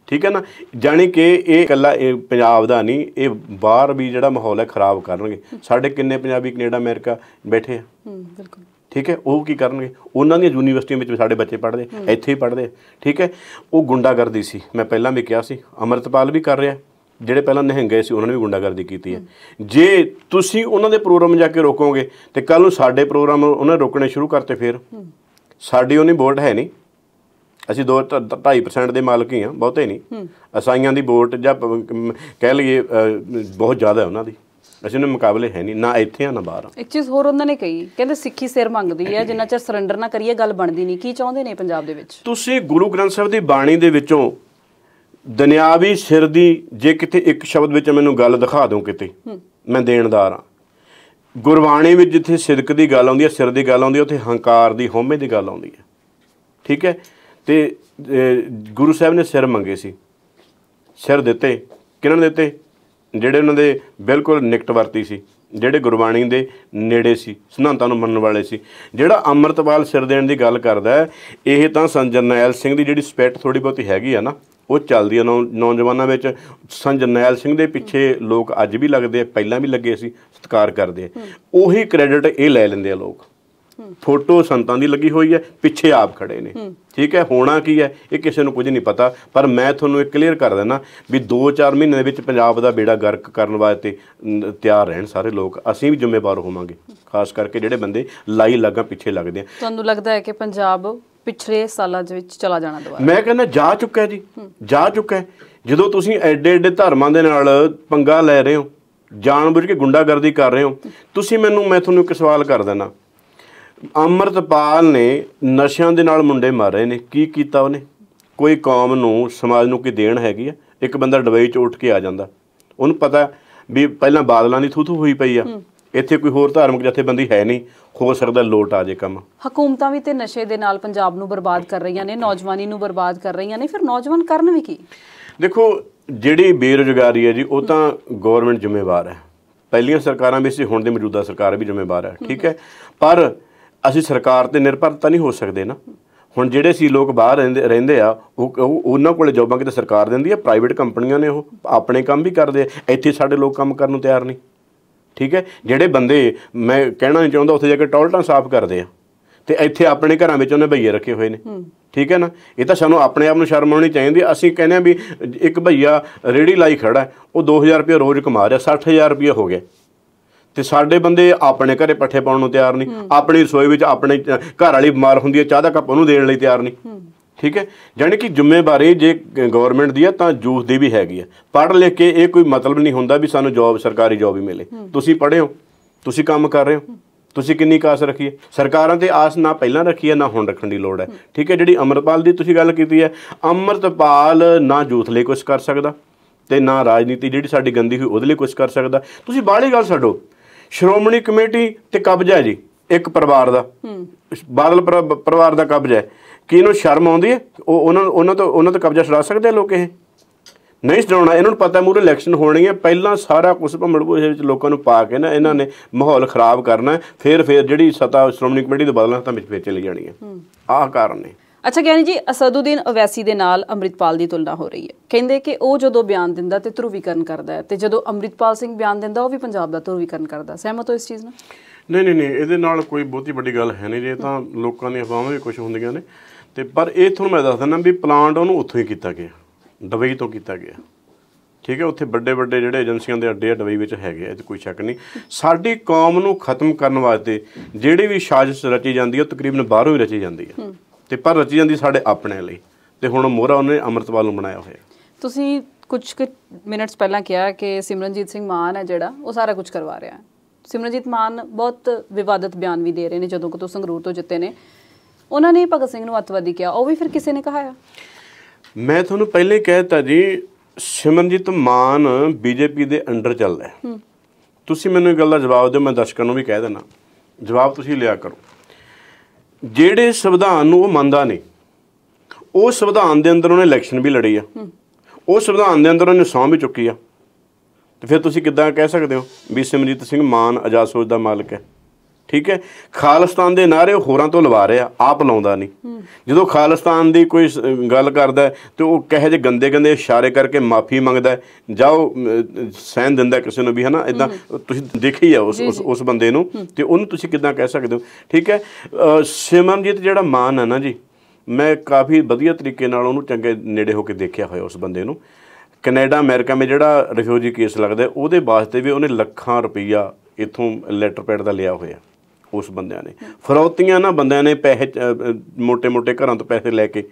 ਠੀਕ ਹੈ ਨਾ ਜਾਨੀ ਕਿ ਇਹ ਇਕੱਲਾ ਇਹ ਪੰਜਾਬ ਦਾ ਨਹੀਂ ਇਹ ਬਾਹਰ ਵੀ ਜਿਹੜਾ ਮਾਹੌਲ ਹੈ ਖਰਾਬ ਕਰਨਗੇ ਸਾਡੇ ਕਿੰਨੇ ਪੰਜਾਬੀ ਕੈਨੇਡਾ ਅਮਰੀਕਾ ਬੈਠੇ ਆ ਬਿਲਕੁਲ ਠੀਕ ਹੈ ਉਹ ਕੀ ਕਰਨਗੇ ਉਹਨਾਂ ਦੀਆਂ ਯੂਨੀਵਰਸਿਟੀਆਂ ਵਿੱਚ ਸਾਡੇ ਬੱਚੇ ਪੜ੍ਹਦੇ ਇੱਥੇ ਹੀ ਪੜ੍ਹਦੇ ਠੀਕ ਹੈ ਉਹ ਗੁੰਡਾਗਰਦੀ ਸੀ ਮੈਂ ਪਹਿਲਾਂ ਵੀ ਕਿਹਾ ਸੀ ਅਮਰਤਪਾਲ ਵੀ ਕਰ ਰਿਹਾ ਜਿਹੜੇ ਪਹਿਲਾਂ ਨਹਿੰਗੇ ਸੀ ਉਹਨਾਂ ਨੇ ਵੀ ਗੁੰਡਾਗਰਦੀ ਕੀਤੀ ਹੈ ਜੇ ਤੁਸੀਂ ਉਹਨਾਂ ਦੇ ਪ੍ਰੋਗਰਾਮ ਜਾ ਕੇ ਰੋਕੋਗੇ ਤੇ ਕੱਲ ਨੂੰ ਸਾਡੇ ਪ੍ਰੋਗਰਾਮ ਉਹਨਾਂ ਰੋਕਣੇ ਸ਼ੁਰੂ ਕਰਤੇ ਫਿਰ ਸਾਡੀ ਉਹਨੀ ਵੋਟ ਹੈ ਨਹੀਂ ਅਸੀਂ 2 2.5% ਦੇ ਮਾਲਕ ਹੀ ਆ ਬਹੁਤੇ ਨਹੀਂ ਅਸਾਈਆਂ ਦੀ ਵੋਟ ਜਾਂ ਕਹਿ ਲਈਏ ਬਹੁਤ ਜ਼ਿਆਦਾ ਉਹਨਾਂ ਦੀ ਅਸੀਂ ਉਹਨਾਂ ਮੁਕਾਬਲੇ ਹੈ ਨਹੀਂ ਨਾ ਇੱਥੇ ਆ ਨਾ ਬਾਹਰ ਇੱਕ ਚੀਜ਼ ਹੋਰ ਉਹਨਾਂ ਨੇ ਕਹੀ ਕਹਿੰਦੇ ਸਿੱਖੀ ਸਿਰ ਮੰਗਦੀ ਹੈ ਜਿੰਨਾ ਚਿਰ ਸਰੈਂਡਰ ਨਾ ਕਰੀਏ ਗੱਲ ਬਣਦੀ ਨਹੀਂ ਕੀ ਚਾਹੁੰਦੇ ਨੇ ਪੰਜਾਬ ਦੇ ਵਿੱਚ ਤੁਸੀਂ ਗੁਰੂ ਗ੍ਰੰਥ ਸਾਹਿਬ ਦੀ ਬਾਣੀ ਦੇ ਵਿੱਚੋਂ ਦੁਨਿਆਵੀ ਸਿਰ ਦੀ ਜੇ ਕਿਤੇ ਇੱਕ ਸ਼ਬਦ ਵਿੱਚ ਮੈਨੂੰ ਗੱਲ ਦਿਖਾ ਦਿਓ ਕਿਤੇ ਮੈਂ ਦੇਣਦਾਰ ਆ ਗੁਰਬਾਣੀ ਵਿੱਚ ਜਿੱਥੇ ਸਿਦਕ ਦੀ ਗੱਲ ਆਉਂਦੀ ਹੈ ਸਿਰ ਦੀ ਗੱਲ ਆਉਂਦੀ ਹੈ ਉੱਥੇ ਹੰਕਾਰ ਦੀ ਹਉਮੈ ਦੀ ਗੱਲ ਆਉਂਦੀ ਹੈ ਠੀਕ ਹੈ ਤੇ ਗੁਰੂ ਸਾਹਿਬ ਨੇ ਸਿਰ ਮੰਗੇ ਸੀ ਸਿਰ ਦਿੱਤੇ ਕਿਹਨਾਂ ਨੇ ਦਿੱਤੇ ਜਿਹੜੇ ਉਹਨਾਂ ਦੇ ਬਿਲਕੁਲ ਨਿਕਟ ਵਰਤੀ ਸੀ ਜਿਹੜੇ ਗੁਰਬਾਣੀ ਦੇ ਨੇੜੇ ਸੀ ਸਿਧਾਂਤਾਂ ਨੂੰ ਮੰਨਣ ਵਾਲੇ ਸੀ ਜਿਹੜਾ ਅਮਰਤਪਾਲ ਸਿਰ ਦੇਣ ਦੀ ਗੱਲ ਕਰਦਾ ਹੈ ਇਹ ਤਾਂ ਸੰਜਨੈਲ ਸਿੰਘ ਦੀ ਜਿਹੜੀ ਸਪੈਟ ਥੋੜੀ ਬਹੁਤੀ ਹੈਗੀ ਆ ਨਾ ਉਹ ਚੱਲਦੀ ਆ ਨੌਜਵਾਨਾਂ ਵਿੱਚ ਸੰਜਨੈਲ ਸਿੰਘ ਦੇ ਪਿੱਛੇ ਲੋਕ ਅੱਜ ਵੀ ਲੱਗਦੇ ਆ ਪਹਿਲਾਂ ਵੀ ਲੱਗੇ ਸੀ ਸਤਿਕਾਰ ਕਰਦੇ ਉਹੀ ਕ੍ਰੈਡਿਟ ਇਹ ਲੈ ਲੈਂਦੇ ਆ ਲੋਕ ਫੋਟੋ ਸੰਤਾਂ ਦੀ ਲੱਗੀ ਹੋਈ ਹੈ ਪਿੱਛੇ ਆਪ ਖੜੇ ਨੇ ਠੀਕ ਹੈ ਹੋਣਾ ਕੀ ਹੈ ਇਹ ਕਿਸੇ ਨੂੰ ਕੁਝ ਨਹੀਂ ਪਤਾ ਪਰ ਮੈਂ ਤੁਹਾਨੂੰ ਇਹ ਕਲੀਅਰ ਕਰ ਦੇਣਾ ਵੀ 2-4 ਮਹੀਨੇ ਦੇ ਵਿੱਚ ਪੰਜਾਬ ਦਾ ਬੇੜਾ ਗਰਕ ਕਰਨ ਵਾਸਤੇ ਤਿਆਰ ਰਹਿਣ ਸਾਰੇ ਲੋਕ ਅਸੀਂ ਵੀ ਜ਼ਿੰਮੇਵਾਰ ਹੋਵਾਂਗੇ ਖਾਸ ਕਰਕੇ ਜਿਹੜੇ ਬੰਦੇ ਲਾਈ ਲੱਗਾ ਪਿੱਛੇ ਲੱਗਦੇ ਆ ਤੁਹਾਨੂੰ ਲੱਗਦਾ ਹੈ ਕਿ ਪੰਜਾਬ ਪਿਛਲੇ ਸਾਲਾਂ ਦੇ ਵਿੱਚ ਚਲਾ ਜਾਣਾ ਦੁਬਾਰਾ ਮੈਂ ਕਹਿੰਦਾ ਜਾ ਚੁੱਕਾ ਜੀ ਜਾ ਚੁੱਕਾ ਜਦੋਂ ਤੁਸੀਂ ਐਡੇ ਐਡੇ ਧਰਮਾਂ ਦੇ ਨਾਲ ਪੰਗਾ ਲੈ ਰਹੇ ਹੋ ਜਾਣਬੁੱਝ ਕੇ ਗੁੰਡਾਗਰਦੀ ਕਰ ਰਹੇ ਹੋ ਤੁਸੀਂ ਮੈਨੂੰ ਮੈਂ ਤੁਹਾਨੂੰ ਇੱਕ ਸਵਾਲ ਕਰ ਦੇਣਾ ਅਮਰਤਪਾਲ ਨੇ ਨਸ਼ਿਆਂ ਦੇ ਨਾਲ ਮੁੰਡੇ ਮਾਰੇ ਨੇ ਕੀ ਕੀਤਾ ਉਹਨੇ ਕੋਈ ਕੌਮ ਨੂੰ ਸਮਾਜ ਨੂੰ ਕੀ ਦੇਣ ਹੈਗੀ ਆ ਇੱਕ ਬੰਦਾ ਡਬਈ ਚ ਉੱਠ ਕੇ ਆ ਜਾਂਦਾ ਉਹਨੂੰ ਪਤਾ ਵੀ ਪਹਿਲਾਂ ਬਾਦਲਾਂ ਦੀ ਥੂਥੂ ਹੋਈ ਪਈ ਆ ਇੱਥੇ ਕੋਈ ਹੋਰ ਧਾਰਮਿਕ ਜਥੇਬੰਦੀ ਹੈ ਨਹੀਂ ਹੋ ਸਕਦਾ ਲੋਟ ਆ ਜੇ ਕੰਮ ਹਕੂਮਤਾਂ ਵੀ ਤੇ ਨਸ਼ੇ ਦੇ ਨਾਲ ਪੰਜਾਬ ਨੂੰ ਬਰਬਾਦ ਕਰ ਰਹੀਆਂ ਨੇ ਨੌਜਵਾਨੀ ਨੂੰ ਬਰਬਾਦ ਕਰ ਰਹੀਆਂ ਨੇ ਫਿਰ ਨੌਜਵਾਨ ਕਰਨ ਵੀ ਕੀ ਦੇਖੋ ਜਿਹੜੀ ਬੇਰੋਜ਼ਗਾਰੀ ਹੈ ਜੀ ਉਹ ਤਾਂ ਗਵਰਨਮੈਂਟ ਜ਼ਿੰਮੇਵਾਰ ਹੈ ਪਹਿਲੀਆਂ ਸਰਕਾਰਾਂ ਵੀ ਸੀ ਹੁਣ ਦੀ ਮੌਜੂਦਾ ਸਰਕਾਰ ਵੀ ਜ਼ਿੰਮੇਵਾਰ ਹੈ ਠੀਕ ਹੈ ਪਰ ਅਸੀਂ ਸਰਕਾਰ ਤੇ ਨਿਰਭਰ ਤਾਂ ਨਹੀਂ ਹੋ ਸਕਦੇ ਨਾ ਹੁਣ ਜਿਹੜੇ ਸੀ ਲੋਕ ਬਾਹਰ ਰਹਿੰਦੇ ਆ ਉਹ ਉਹਨਾਂ ਕੋਲੇ ਜੌਬਾਂ ਕਿਤੇ ਸਰਕਾਰ ਦਿੰਦੀ ਆ ਪ੍ਰਾਈਵੇਟ ਕੰਪਨੀਆਂ ਨੇ ਉਹ ਆਪਣੇ ਕੰਮ ਵੀ ਕਰਦੇ ਆ ਇੱਥੇ ਸਾਡੇ ਲੋਕ ਕੰਮ ਕਰਨ ਨੂੰ ਤਿਆਰ ਨਹੀਂ ਠੀਕ ਹੈ ਜਿਹੜੇ ਬੰਦੇ ਮੈਂ ਕਹਿਣਾ ਨਹੀਂ ਚਾਹੁੰਦਾ ਉੱਥੇ ਜਾ ਕੇ ਟਾਇਲਟਾਂ ਸਾਫ਼ ਕਰਦੇ ਆ ਤੇ ਇੱਥੇ ਆਪਣੇ ਘਰਾਂ ਵਿੱਚ ਉਹਨੇ ਭਈਏ ਰੱਖੇ ਹੋਏ ਨੇ ਠੀਕ ਹੈ ਨਾ ਇਹ ਤਾਂ ਸਾਨੂੰ ਆਪਣੇ ਆਪ ਨੂੰ ਸ਼ਰਮ ਆਉਣੀ ਚਾਹੀਦੀ ਅਸੀਂ ਕਹਿੰਦੇ ਆ ਵੀ ਇੱਕ ਭਈਆ ਰੇੜੀ ਲਾਈ ਖੜਾ ਉਹ 2000 ਰੁਪਏ ਰੋਜ਼ ਕਮਾ ਰਿਹਾ 60000 ਰੁਪਏ ਹੋ ਗਿਆ ਤੇ ਸਾਡੇ ਬੰਦੇ ਆਪਣੇ ਘਰੇ ਪੱਠੇ ਪਾਉਣ ਨੂੰ ਤਿਆਰ ਨਹੀਂ ਆਪਣੀ ਰਸੋਈ ਵਿੱਚ ਆਪਣੇ ਘਰ ਵਾਲੀ ਬਿਮਾਰ ਹੁੰਦੀ ਹੈ ਚਾਹ ਦਾ ਕੱਪ ਉਹਨੂੰ ਦੇਣ ਲਈ ਤਿਆਰ ਨਹੀਂ ਠੀਕ ਹੈ ਜਾਨੀ ਕਿ ਜ਼ਿੰਮੇਵਾਰੀ ਜੇ ਗਵਰਨਮੈਂਟ ਦੀ ਹੈ ਤਾਂ ਜੂਸ ਦੀ ਵੀ ਹੈਗੀ ਹੈ ਪੜ੍ਹ ਲਿਖ ਕੇ ਇਹ ਕੋਈ ਮਤਲਬ ਨਹੀਂ ਹੁੰਦਾ ਵੀ ਸਾਨੂੰ ਜੌਬ ਸਰਕਾਰੀ ਜੌਬ ਹੀ ਮਿਲੇ ਤੁਸੀਂ ਪੜ੍ਹਿਓ ਤੁਸੀਂ ਕੰਮ ਕਰ ਰਹੇ ਹੋ ਤੁਸੀਂ ਕਿੰਨੀ ਕਾਸ ਰੱਖੀ ਹੈ ਸਰਕਾਰਾਂ ਤੇ ਆਸ ਨਾ ਪਹਿਲਾਂ ਰੱਖੀ ਹੈ ਨਾ ਹੁਣ ਰੱਖਣ ਦੀ ਲੋੜ ਹੈ ਠੀਕ ਹੈ ਜਿਹੜੀ ਅਮਰਪਾਲ ਦੀ ਤੁਸੀਂ ਗੱਲ ਕੀਤੀ ਹੈ ਅਮਰਤਪਾਲ ਨਾ ਜੂਥ ਲਈ ਕੁਝ ਕਰ ਸਕਦਾ ਤੇ ਨਾ ਰਾਜਨੀਤੀ ਜਿਹੜੀ ਸਾਡੀ ਗੰਦੀ ਹੋਈ ਉਹਦੇ ਲਈ ਕੁਝ ਕਰ ਸਕਦਾ ਤੁਸੀਂ ਬਾਹਲੀ ਗੱਲ ਛੱਡੋ ਸ਼੍ਰੋਮਣੀ ਕਮੇਟੀ ਤੇ ਕਬਜ਼ਾ ਹੈ ਜੀ ਇੱਕ ਪਰਿਵਾਰ ਦਾ ਹੂੰ ਬਾਦਲ ਪਰਿਵਾਰ ਦਾ ਕਬਜ਼ਾ ਹੈ ਕੀ ਇਹਨੂੰ ਸ਼ਰਮ ਆਉਂਦੀ ਹੈ ਉਹ ਉਹਨਾਂ ਉਹਨਾਂ ਤੋਂ ਉਹਨਾਂ ਤੋਂ ਕਬਜ਼ਾ ਛਡਾ ਸਕਦੇ ਆ ਲੋਕ ਇਹ ਨਹੀਂ ਛਡਾਉਣਾ ਇਹਨਾਂ ਨੂੰ ਪਤਾ ਮੂਰੇ ਇਲੈਕਸ਼ਨ ਹੋਣੀ ਹੈ ਪਹਿਲਾਂ ਸਾਰਾ ਕੁਝ ਭੰਬੜਪੂਸ਼ੇ ਵਿੱਚ ਲੋਕਾਂ ਨੂੰ ਪਾ ਕੇ ਨਾ ਇਹਨਾਂ ਨੇ ਮਾਹੌਲ ਖਰਾਬ ਕਰਨਾ ਫਿਰ ਫਿਰ ਜਿਹੜੀ ਸਤਾ ਸ਼੍ਰੋਮਣੀ ਕਮੇਟੀ ਦੇ ਬਦਲਾਂ ਤਾਂ ਵਿੱਚ ਵੇਚਣ ਲਈ ਜਾਣੀ ਹੈ ਆਹ ਕਾਰਨ ਨੇ ਅੱਛਾ ਗਿਆਨੀ ਜੀ ਅਸਦਉਦੀਨ ਅਵੈਸੀ ਦੇ ਨਾਲ ਅਮਰਿਤਪਾਲ ਦੀ ਤੁਲਨਾ ਹੋ ਰਹੀ ਹੈ ਕਹਿੰਦੇ ਕਿ ਉਹ ਜਦੋਂ ਬਿਆਨ ਦਿੰਦਾ ਤੇ ਧਰੂਵੀਕਰਨ ਕਰਦਾ ਹੈ ਤੇ ਜਦੋਂ ਅੰਮ੍ਰਿਤਪਾਲ ਸਿੰਘ ਬਿਆਨ ਦਿੰਦਾ ਉਹ ਵੀ ਪੰਜਾਬ ਦਾ ਧਰੂਵੀਕਰਨ ਕਰਦਾ ਸਹਿਮਤ ਹੋ ਇਸ ਚੀਜ਼ ਨਾਲ ਨਹੀਂ ਨਹੀਂ ਨਹੀਂ ਇਹਦੇ ਨਾਲ ਕੋਈ ਬਹੁਤੀ ਵੱਡੀ ਗੱਲ ਹੈ ਨਹੀਂ ਜੇ ਤਾਂ ਲੋਕਾਂ ਦੀਆਂ ਅਫਵਾਹਾਂ ਵੀ ਕੁਝ ਹੁੰਦੀਆਂ ਨੇ ਤੇ ਪਰ ਇਹ ਤੁਹਾਨੂੰ ਮੈਂ ਦੱਸ ਦਿੰਦਾ ਵੀ ਪਲਾਂਟ ਉਹਨੂੰ ਉੱਥੋਂ ਹੀ ਕੀਤਾ ਗਿਆ ਦਬਈ ਤੋਂ ਕੀਤਾ ਗਿਆ ਠੀਕ ਹੈ ਉੱਥੇ ਵੱਡੇ ਵੱਡੇ ਜਿਹੜੇ ਏਜੰਸੀਆਂ ਦੇ ਅੱਡੇ ਆ ਵਿੱਚ ਹੈਗੇ ਇਹ ਤੇ ਕੋਈ ਸ਼ੱਕ ਨਹੀਂ ਸਾਡੀ ਕੌਮ ਨੂੰ ਖਤਮ ਕਰਨ ਵਾਸਤੇ ਜਿਹੜੀ ਵੀ ਸਾਜ਼ਿਸ਼ ਰਚੀ ਜਾਂਦੀ ਹੈ ਤਕਰੀਬਨ ਬਾਹਰੋਂ ਹੀ ਰਚੀ ਜਾਂਦੀ ਹੈ ਤੇ ਪਰ ਰਚੀ ਜਾਂਦੀ ਸਾਡੇ ਆਪਣੇ ਲਈ ਤੇ ਹੁਣ ਮੋਹਰਾ ਉਹਨੇ ਅੰਮ੍ਰਿਤਪਾਲ ਨੂੰ ਬਣਾਇਆ ਹੋਇਆ ਤੁਸੀਂ ਕੁਝ ਮਿੰਟਸ ਪਹਿਲਾਂ ਕਿਹਾ ਕਿ ਸਿਮਰਨਜੀਤ ਸਿੰਘ ਮਾਨ ਹੈ ਜਿਹੜਾ ਉਹ ਸਾਰਾ ਕੁਝ ਕਰਵਾ ਰਿਹਾ ਹੈ ਸਿਮਰਨਜੀਤ ਮਾਨ ਬਹੁਤ ਵਿਵਾਦਤ ਬਿਆਨ ਵੀ ਦੇ ਰਹੇ ਨੇ ਜਦੋਂ ਕਿ ਤੋਂ ਸੰਗਰੂਰ ਤੋਂ ਜਿੱਤੇ ਨੇ ਉਹਨਾਂ ਨੇ ਭਗਤ ਸਿੰਘ ਨੂੰ ਅਤਵਾਦੀ ਕਿਹਾ ਉਹ ਵੀ ਫਿਰ ਕਿਸੇ ਨੇ ਕਹਾਇਆ ਮੈਂ ਤੁਹਾਨੂੰ ਪਹਿਲੇ ਕਹਿਤਾ ਜੀ ਸਿਮਰਨਜੀਤ ਮਾਨ ਬੀਜੇਪੀ ਦੇ ਅੰਡਰ ਚੱਲਦਾ ਹੈ ਤੁਸੀਂ ਮੈਨੂੰ ਇਹ ਗੱਲ ਦਾ ਜਵਾਬ ਦਿਓ ਮੈਂ ਦਰਸ਼ਕਾਂ ਨੂੰ ਵੀ ਕਹਿ ਦੇਣਾ ਜਵਾਬ ਤੁਸੀਂ ਲਿਆ ਕਰੋ ਜਿਹੜੇ ਸੰਵਿਧਾਨ ਨੂੰ ਉਹ ਮੰਨਦਾ ਨਹੀਂ ਉਹ ਸੰਵਿਧਾਨ ਦੇ ਅੰਦਰ ਉਹਨੇ ਇਲੈਕਸ਼ਨ ਵੀ ਲੜੀ ਆ ਉਹ ਸੰਵਿਧਾਨ ਦੇ ਅੰਦਰ ਉਹਨੇ ਸੌਂ ਵੀ ਚੁੱਕੀ ਆ ਤੇ ਫਿਰ ਤੁਸੀਂ ਕਿੱਦਾਂ ਕਹਿ ਸਕਦੇ ਹੋ ਵੀ ਸਿਮਰਜੀਤ ਸਿੰਘ ਮਾਨ ਆਜ਼ਾਦ ਸੋਚ ਦਾ ਮਾਲਕ ਹੈ ਠੀਕ ਹੈ ਖਾਲਿਸਤਾਨ ਦੇ ਨਾਰੇ ਹੋਰਾਂ ਤੋਂ ਲਵਾ ਰਿਆ ਆਪ ਲਾਉਂਦਾ ਨਹੀਂ ਜਦੋਂ ਖਾਲਿਸਤਾਨ ਦੀ ਕੋਈ ਗੱਲ ਕਰਦਾ ਤੇ ਉਹ ਕਹੇ ਜੇ ਗੰਦੇ ਗੰਦੇ ਇਸ਼ਾਰੇ ਕਰਕੇ ਮਾਫੀ ਮੰਗਦਾ ਜਾਓ ਸਹਿਨ ਦਿੰਦਾ ਕਿਸੇ ਨੂੰ ਵੀ ਹਨਾ ਇਦਾਂ ਤੁਸੀਂ ਦੇਖੀ ਆ ਉਸ ਉਸ ਬੰਦੇ ਨੂੰ ਤੇ ਉਹਨੂੰ ਤੁਸੀਂ ਕਿਦਾਂ ਕਹਿ ਸਕਦੇ ਹੋ ਠੀਕ ਹੈ ਸਿਮਰਨਜੀਤ ਜਿਹੜਾ ਮਾਨ ਹੈ ਨਾ ਜੀ ਮੈਂ ਕਾਫੀ ਵਧੀਆ ਤਰੀਕੇ ਨਾਲ ਉਹਨੂੰ ਚੰਗੇ ਨੇੜੇ ਹੋ ਕੇ ਦੇਖਿਆ ਹੋਇਆ ਉਸ ਬੰਦੇ ਨੂੰ ਕੈਨੇਡਾ ਅਮਰੀਕਾ ਮੇ ਜਿਹੜਾ ਰਿਫਿਊਜੀ ਕੇਸ ਲੱਗਦਾ ਉਹਦੇ ਵਾਸਤੇ ਵੀ ਉਹਨੇ ਲੱਖਾਂ ਰੁਪਈਆ ਇਥੋਂ ਲੈਟਰ ਪੈਡ ਦਾ ਲਿਆ ਹੋਇਆ ਉਸ ਬੰਦਿਆਂ ਨੇ ਫਰੌਤੀਆਂ ਨਾ ਬੰਦਿਆਂ ਨੇ ਪੈਸੇ ਮੋٹے-ਮੋٹے ਘਰਾਂ ਤੋਂ ਪੈਸੇ ਲੈ ਕੇ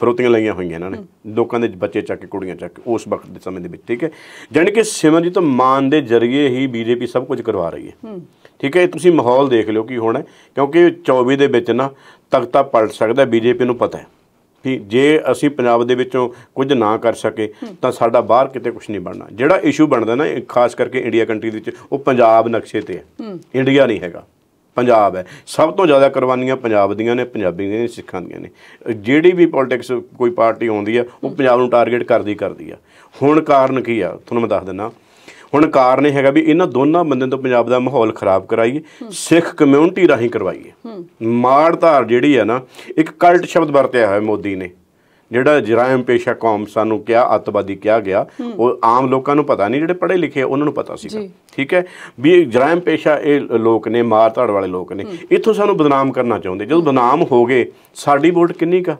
ਫਰੌਤੀਆਂ ਲਈਆਂ ਹੋਈਆਂ ਇਹਨਾਂ ਨੇ ਲੋਕਾਂ ਦੇ ਬੱਚੇ ਚੱਕ ਕੇ ਕੁੜੀਆਂ ਚੱਕ ਉਸ ਵਕਤ ਦੇ ਸਮੇਂ ਦੇ ਵਿੱਚ ਠੀਕ ਹੈ ਜਾਨਕਿ ਸਿਮਰਜੀਤ ਮਾਨ ਦੇ ਜ਼ਰੀਏ ਹੀ ਬੀਜੇਪੀ ਸਭ ਕੁਝ ਕਰਵਾ ਰਹੀ ਹੈ ਠੀਕ ਹੈ ਤੁਸੀਂ ਮਾਹੌਲ ਦੇਖ ਲਿਓ ਕੀ ਹੋਣਾ ਕਿਉਂਕਿ 24 ਦੇ ਵਿੱਚ ਨਾ ਤਖਤਾ ਪਲਟ ਸਕਦਾ ਬੀਜੇਪੀ ਨੂੰ ਪਤਾ ਹੈ ਕਿ ਜੇ ਅਸੀਂ ਪੰਜਾਬ ਦੇ ਵਿੱਚੋਂ ਕੁਝ ਨਾ ਕਰ ਸਕੇ ਤਾਂ ਸਾਡਾ ਬਾਹਰ ਕਿਤੇ ਕੁਝ ਨਹੀਂ ਬਣਨਾ ਜਿਹੜਾ ਇਸ਼ੂ ਬਣਦਾ ਨਾ ਖਾਸ ਕਰਕੇ ਇੰਡੀਆ ਕੰਟਰੀ ਦੇ ਵਿੱਚ ਉਹ ਪੰਜਾਬ ਨਕਸ਼ੇ ਤੇ ਹੈ ਇੰਡੀਆ ਨਹੀਂ ਹੈਗਾ ਪੰਜਾਬ ਹੈ ਸਭ ਤੋਂ ਜ਼ਿਆਦਾ ਕੁਰਬਾਨੀਆਂ ਪੰਜਾਬ ਦੀਆਂ ਨੇ ਪੰਜਾਬੀ ਦੀਆਂ ਨੇ ਸਿੱਖਾਂ ਦੀਆਂ ਨੇ ਜਿਹੜੀ ਵੀ ਪੋਲਿਟਿਕਸ ਕੋਈ ਪਾਰਟੀ ਆਉਂਦੀ ਆ ਉਹ ਪੰਜਾਬ ਨੂੰ ਟਾਰਗੇਟ ਕਰਦੀ ਕਰਦੀ ਆ ਹੁਣ ਕਾਰਨ ਕੀ ਆ ਤੁਹਾਨੂੰ ਮੈਂ ਦੱਸ ਦਿੰਦਾ ਹੁਣ ਕਾਰਨ ਇਹ ਹੈਗਾ ਵੀ ਇਹਨਾਂ ਦੋਨਾਂ ਬੰਦਿਆਂ ਤੋਂ ਪੰਜਾਬ ਦਾ ਮਾਹੌਲ ਖਰਾਬ ਕਰਾਈਏ ਸਿੱਖ ਕਮਿਊਨਿਟੀ ਰਾਹੀਂ ਕਰਵਾਈਏ ਮਾਰਧਾਰ ਜਿਹੜੀ ਹੈ ਨਾ ਇੱਕ ਕਲਟ ਸ਼ਬਦ ਵਰਤਿਆ ਹੋਇਆ ਮੋਦੀ ਨੇ ਜਿਹੜਾ ਜਰਾਇਮ ਪੇਸ਼ਾ ਕੌਮ ਸਾਨੂੰ ਕਿਹਾ ਅਤਵਾਦੀ ਕਿਹਾ ਗਿਆ ਉਹ ਆਮ ਲੋਕਾਂ ਨੂੰ ਪਤਾ ਨਹੀਂ ਜਿਹੜੇ ਪੜ੍ਹੇ ਲਿਖੇ ਉਹਨਾਂ ਨੂੰ ਪਤਾ ਸੀਗਾ ਠੀਕ ਹੈ ਵੀ ਜਰਾਇਮ ਪੇਸ਼ਾ ਇਹ ਲੋਕ ਨੇ ਮਾਰ ਧਾਰ ਵਾਲੇ ਲੋਕ ਨੇ ਇੱਥੋਂ ਸਾਨੂੰ ਬਦਨਾਮ ਕਰਨਾ ਚਾਹੁੰਦੇ ਜਦੋਂ ਬਦਨਾਮ ਹੋ ਗਏ ਸਾਡੀ ਵੋਟ ਕਿੰਨੀ ਕਾ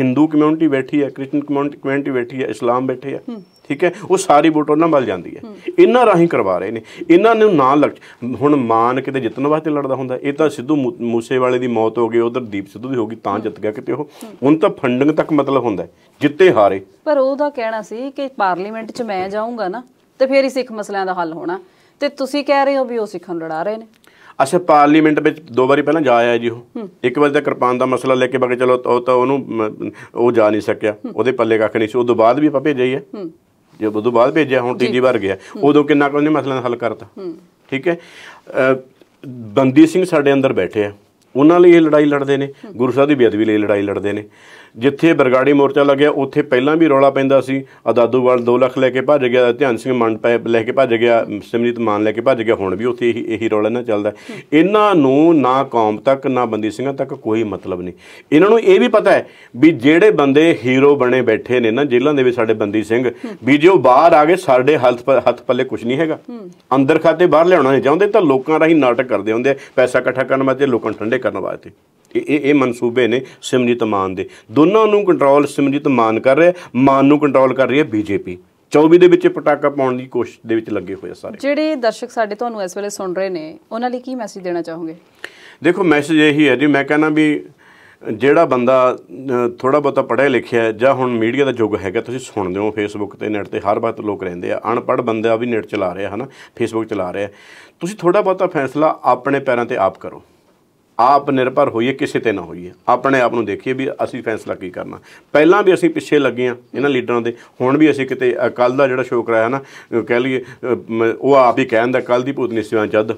ਹਿੰਦੂ ਕਮਿਊਨਿਟੀ ਬੈਠੀ ਹੈ ਕ੍ਰਿਸਚਨ ਕਮਿਊਨਿਟੀ ਬੈਠੀ ਹੈ ਇਸਲਾਮ ਬੈਠੇ ਹੈ ਠੀਕ ਹੈ ਉਹ ਸਾਰੀ ਵੋਟ ਉਹਨਾਂ ਵੱਲ ਜਾਂਦੀ ਹੈ ਇਹਨਾਂ ਰਾਹੀਂ ਕਰਵਾ ਰਹੇ ਨੇ ਇਹਨਾਂ ਨੂੰ ਨਾ ਲੱਗ ਹੁਣ ਮਾਨ ਕਿਤੇ ਜਿੱਤਣ ਵਾਸਤੇ ਲੜਦਾ ਹੁੰਦਾ ਇਹ ਤਾਂ ਸਿੱਧੂ ਮੂਸੇ ਵਾਲੇ ਦੀ ਮੌਤ ਹੋ ਗਈ ਉਧਰ ਦੀਪ ਸਿੱਧੂ ਦੀ ਹੋ ਗਈ ਤਾਂ ਜਿੱਤ ਗਿਆ ਕਿਤੇ ਉਹ ਹੁਣ ਤਾਂ ਫੰਡਿੰਗ ਤੱਕ ਮਤਲਬ ਹੁੰਦਾ ਜਿੱਤੇ ਹਾਰੇ ਪਰ ਉਹਦਾ ਕਹਿਣਾ ਸੀ ਕਿ ਪਾਰਲੀਮੈਂਟ 'ਚ ਮੈਂ ਜਾਊਂਗਾ ਨਾ ਤੇ ਫੇਰ ਹੀ ਸਿੱਖ ਮਸਲਿਆਂ ਦਾ ਹੱਲ ਹੋਣਾ ਤੇ ਤੁਸੀਂ ਕਹਿ ਰਹੇ ਹੋ ਵੀ ਉਹ ਸਿੱਖਾਂ ਨੂੰ ਲੜਾ ਰਹੇ ਨੇ ਅੱਛਾ ਪਾਰਲੀਮੈਂਟ ਵਿੱਚ ਦੋ ਵਾਰੀ ਪਹਿਲਾਂ ਜਾ ਆਇਆ ਜੀ ਉਹ ਇੱਕ ਵਾਰ ਤਾਂ ਕਿਰਪਾਨ ਦਾ ਮਸਲਾ ਲੈ ਕੇ ਬਗੇ ਚਲੋ ਉਹ ਤਾਂ ਉਹਨੂੰ ਉਹ ਜਾ ਨਹੀਂ ਸਕਿਆ ਉਹਦੇ ਪੱਲੇ ਕੱਖ ਨਹੀਂ ਸੀ ਉਦੋਂ ਬਾਅਦ ਵੀ ਆਪਾਂ ਭੇਜਿਆ ਹੈ ਜੇ ਉਦੋਂ ਬਾਅਦ ਭੇਜਿਆ ਹੁਣ ਤੀਜੀ ਵਾਰ ਗਿਆ ਉਦੋਂ ਕਿੰਨਾ ਕੁ ਉਹਨੇ ਮਸਲੇ ਦਾ ਹੱਲ ਕਰਤਾ ਠੀਕ ਹੈ ਬੰਦੀ ਸਿੰਘ ਸਾਡੇ ਅੰਦਰ ਬੈਠੇ ਆ ਉਹਨਾਂ ਲਈ ਇਹ ਲੜਾਈ ਲੜਦੇ ਨੇ ਗੁਰੂ ਸਾਹਿਬ ਦੀ ਬੇਅਦਬੀ ਲਈ ਲੜਾਈ ਲੜਦੇ ਨੇ ਜਿੱਥੇ ਬਰਗਾੜੀ ਮੋਰਚਾ ਲੱਗਿਆ ਉੱਥੇ ਪਹਿਲਾਂ ਵੀ ਰੌਲਾ ਪੈਂਦਾ ਸੀ ਅਦਾਦੂਵਾਲ 2 ਲੱਖ ਲੈ ਕੇ ਭੱਜ ਗਿਆ ਧਿਆਨ ਸਿੰਘ ਮੰਡ ਲੈ ਕੇ ਭੱਜ ਗਿਆ ਸਿਮਰਿਤ ਮਾਨ ਲੈ ਕੇ ਭੱਜ ਗਿਆ ਹੁਣ ਵੀ ਉੱਥੇ ਇਹੀ ਇਹੀ ਰੌਲਾ ਨਾ ਚੱਲਦਾ ਇਹਨਾਂ ਨੂੰ ਨਾ ਕੌਮ ਤੱਕ ਨਾ ਬੰਦੀ ਸਿੰਘਾਂ ਤੱਕ ਕੋਈ ਮਤਲਬ ਨਹੀਂ ਇਹਨਾਂ ਨੂੰ ਇਹ ਵੀ ਪਤਾ ਹੈ ਵੀ ਜਿਹੜੇ ਬੰਦੇ ਹੀਰੋ ਬਣੇ ਬੈਠੇ ਨੇ ਨਾ ਜੇਲ੍ਹਾਂ ਦੇ ਵਿੱਚ ਸਾਡੇ ਬੰਦੀ ਸਿੰਘ ਵੀ ਜੇ ਉਹ ਬਾਹਰ ਆ ਗਏ ਸਾਡੇ ਹੱਥ ਪੱਲੇ ਕੁਝ ਨਹੀਂ ਹੈਗਾ ਅੰਦਰ ਖਾਤੇ ਬਾਹਰ ਲਿਆਉਣਾ ਨਹੀਂ ਚਾਹੁੰਦੇ ਤਾਂ ਲੋਕਾਂ ਰਾਹੀਂ ਨਾਟਕ ਕਰਦੇ ਹੁੰਦੇ ਪੈਸਾ ਇਕੱਠਾ ਕਰਨ ਵਾਸਤੇ ਲੋਕਾਂ ਠੰਡੇ ਕਰਨ ਵਾਸਤੇ ਇਹ ਇਹ ਮਨਸੂਬੇ ਨੇ ਸਿਮਜੀਤ ਮਾਨ ਦੇ ਦੋਨਾਂ ਨੂੰ ਕੰਟਰੋਲ ਸਿਮਜੀਤ ਮਾਨ ਕਰ ਰਿਹਾ ਮਾਨ ਨੂੰ ਕੰਟਰੋਲ ਕਰ ਰਹੀ ਹੈ ਬੀਜੇਪੀ 24 ਦੇ ਵਿੱਚ ਪਟਾਕਾ ਪਾਉਣ ਦੀ ਕੋਸ਼ਿਸ਼ ਦੇ ਵਿੱਚ ਲੱਗੇ ਹੋਏ ਸਾਰੇ ਜਿਹੜੇ ਦਰਸ਼ਕ ਸਾਡੇ ਤੁਹਾਨੂੰ ਇਸ ਵੇਲੇ ਸੁਣ ਰਹੇ ਨੇ ਉਹਨਾਂ ਲਈ ਕੀ ਮੈਸੇਜ ਦੇਣਾ ਚਾਹੋਗੇ ਦੇਖੋ ਮੈਸੇਜ ਇਹੀ ਹੈ ਜੀ ਮੈਂ ਕਹਿੰਦਾ ਵੀ ਜਿਹੜਾ ਬੰਦਾ ਥੋੜਾ ਬਹੁਤਾ ਪੜ੍ਹਿਆ ਲਿਖਿਆ ਹੈ ਜਾਂ ਹੁਣ ਮੀਡੀਆ ਦਾ ਯੁੱਗ ਹੈਗਾ ਤੁਸੀਂ ਸੁਣਦੇ ਹੋ ਫੇਸਬੁੱਕ ਤੇ ਨੈਟ ਤੇ ਹਰ ਵਕਤ ਲੋਕ ਰਹਿੰਦੇ ਆ ਅਨਪੜ੍ਹ ਬੰਦਾ ਵੀ ਨੈਟ ਚਲਾ ਰਿਹਾ ਹਨਾ ਫੇਸਬੁੱਕ ਚਲਾ ਰਿਹਾ ਤੁਸੀਂ ਥੋੜਾ ਬਹੁਤਾ ਫੈਸਲਾ ਆਪਣੇ ਪੈਰਾਂ ਤੇ ਆਪ ਕਰੋ ਆਪ ਨਿਰਭਰ ਹੋਈਏ ਕਿਸੇ ਤੇ ਨਾ ਹੋਈਏ ਆਪਣੇ ਆਪ ਨੂੰ ਦੇਖੀਏ ਵੀ ਅਸੀਂ ਫੈਸਲਾ ਕੀ ਕਰਨਾ ਪਹਿਲਾਂ ਵੀ ਅਸੀਂ ਪਿੱਛੇ ਲੱਗੇ ਆ ਇਹਨਾਂ ਲੀਡਰਾਂ ਦੇ ਹੁਣ ਵੀ ਅਸੀਂ ਕਿਤੇ ਕੱਲ ਦਾ ਜਿਹੜਾ ਸ਼ੋਅ ਕਰਾਇਆ ਨਾ ਕਹਿ ਲਈਏ ਉਹ ਆਪ ਹੀ ਕਹਿੰਦਾ ਕੱਲ ਦੀ ਭੂਤਨੀ ਸਿਵਾਂ ਜਦ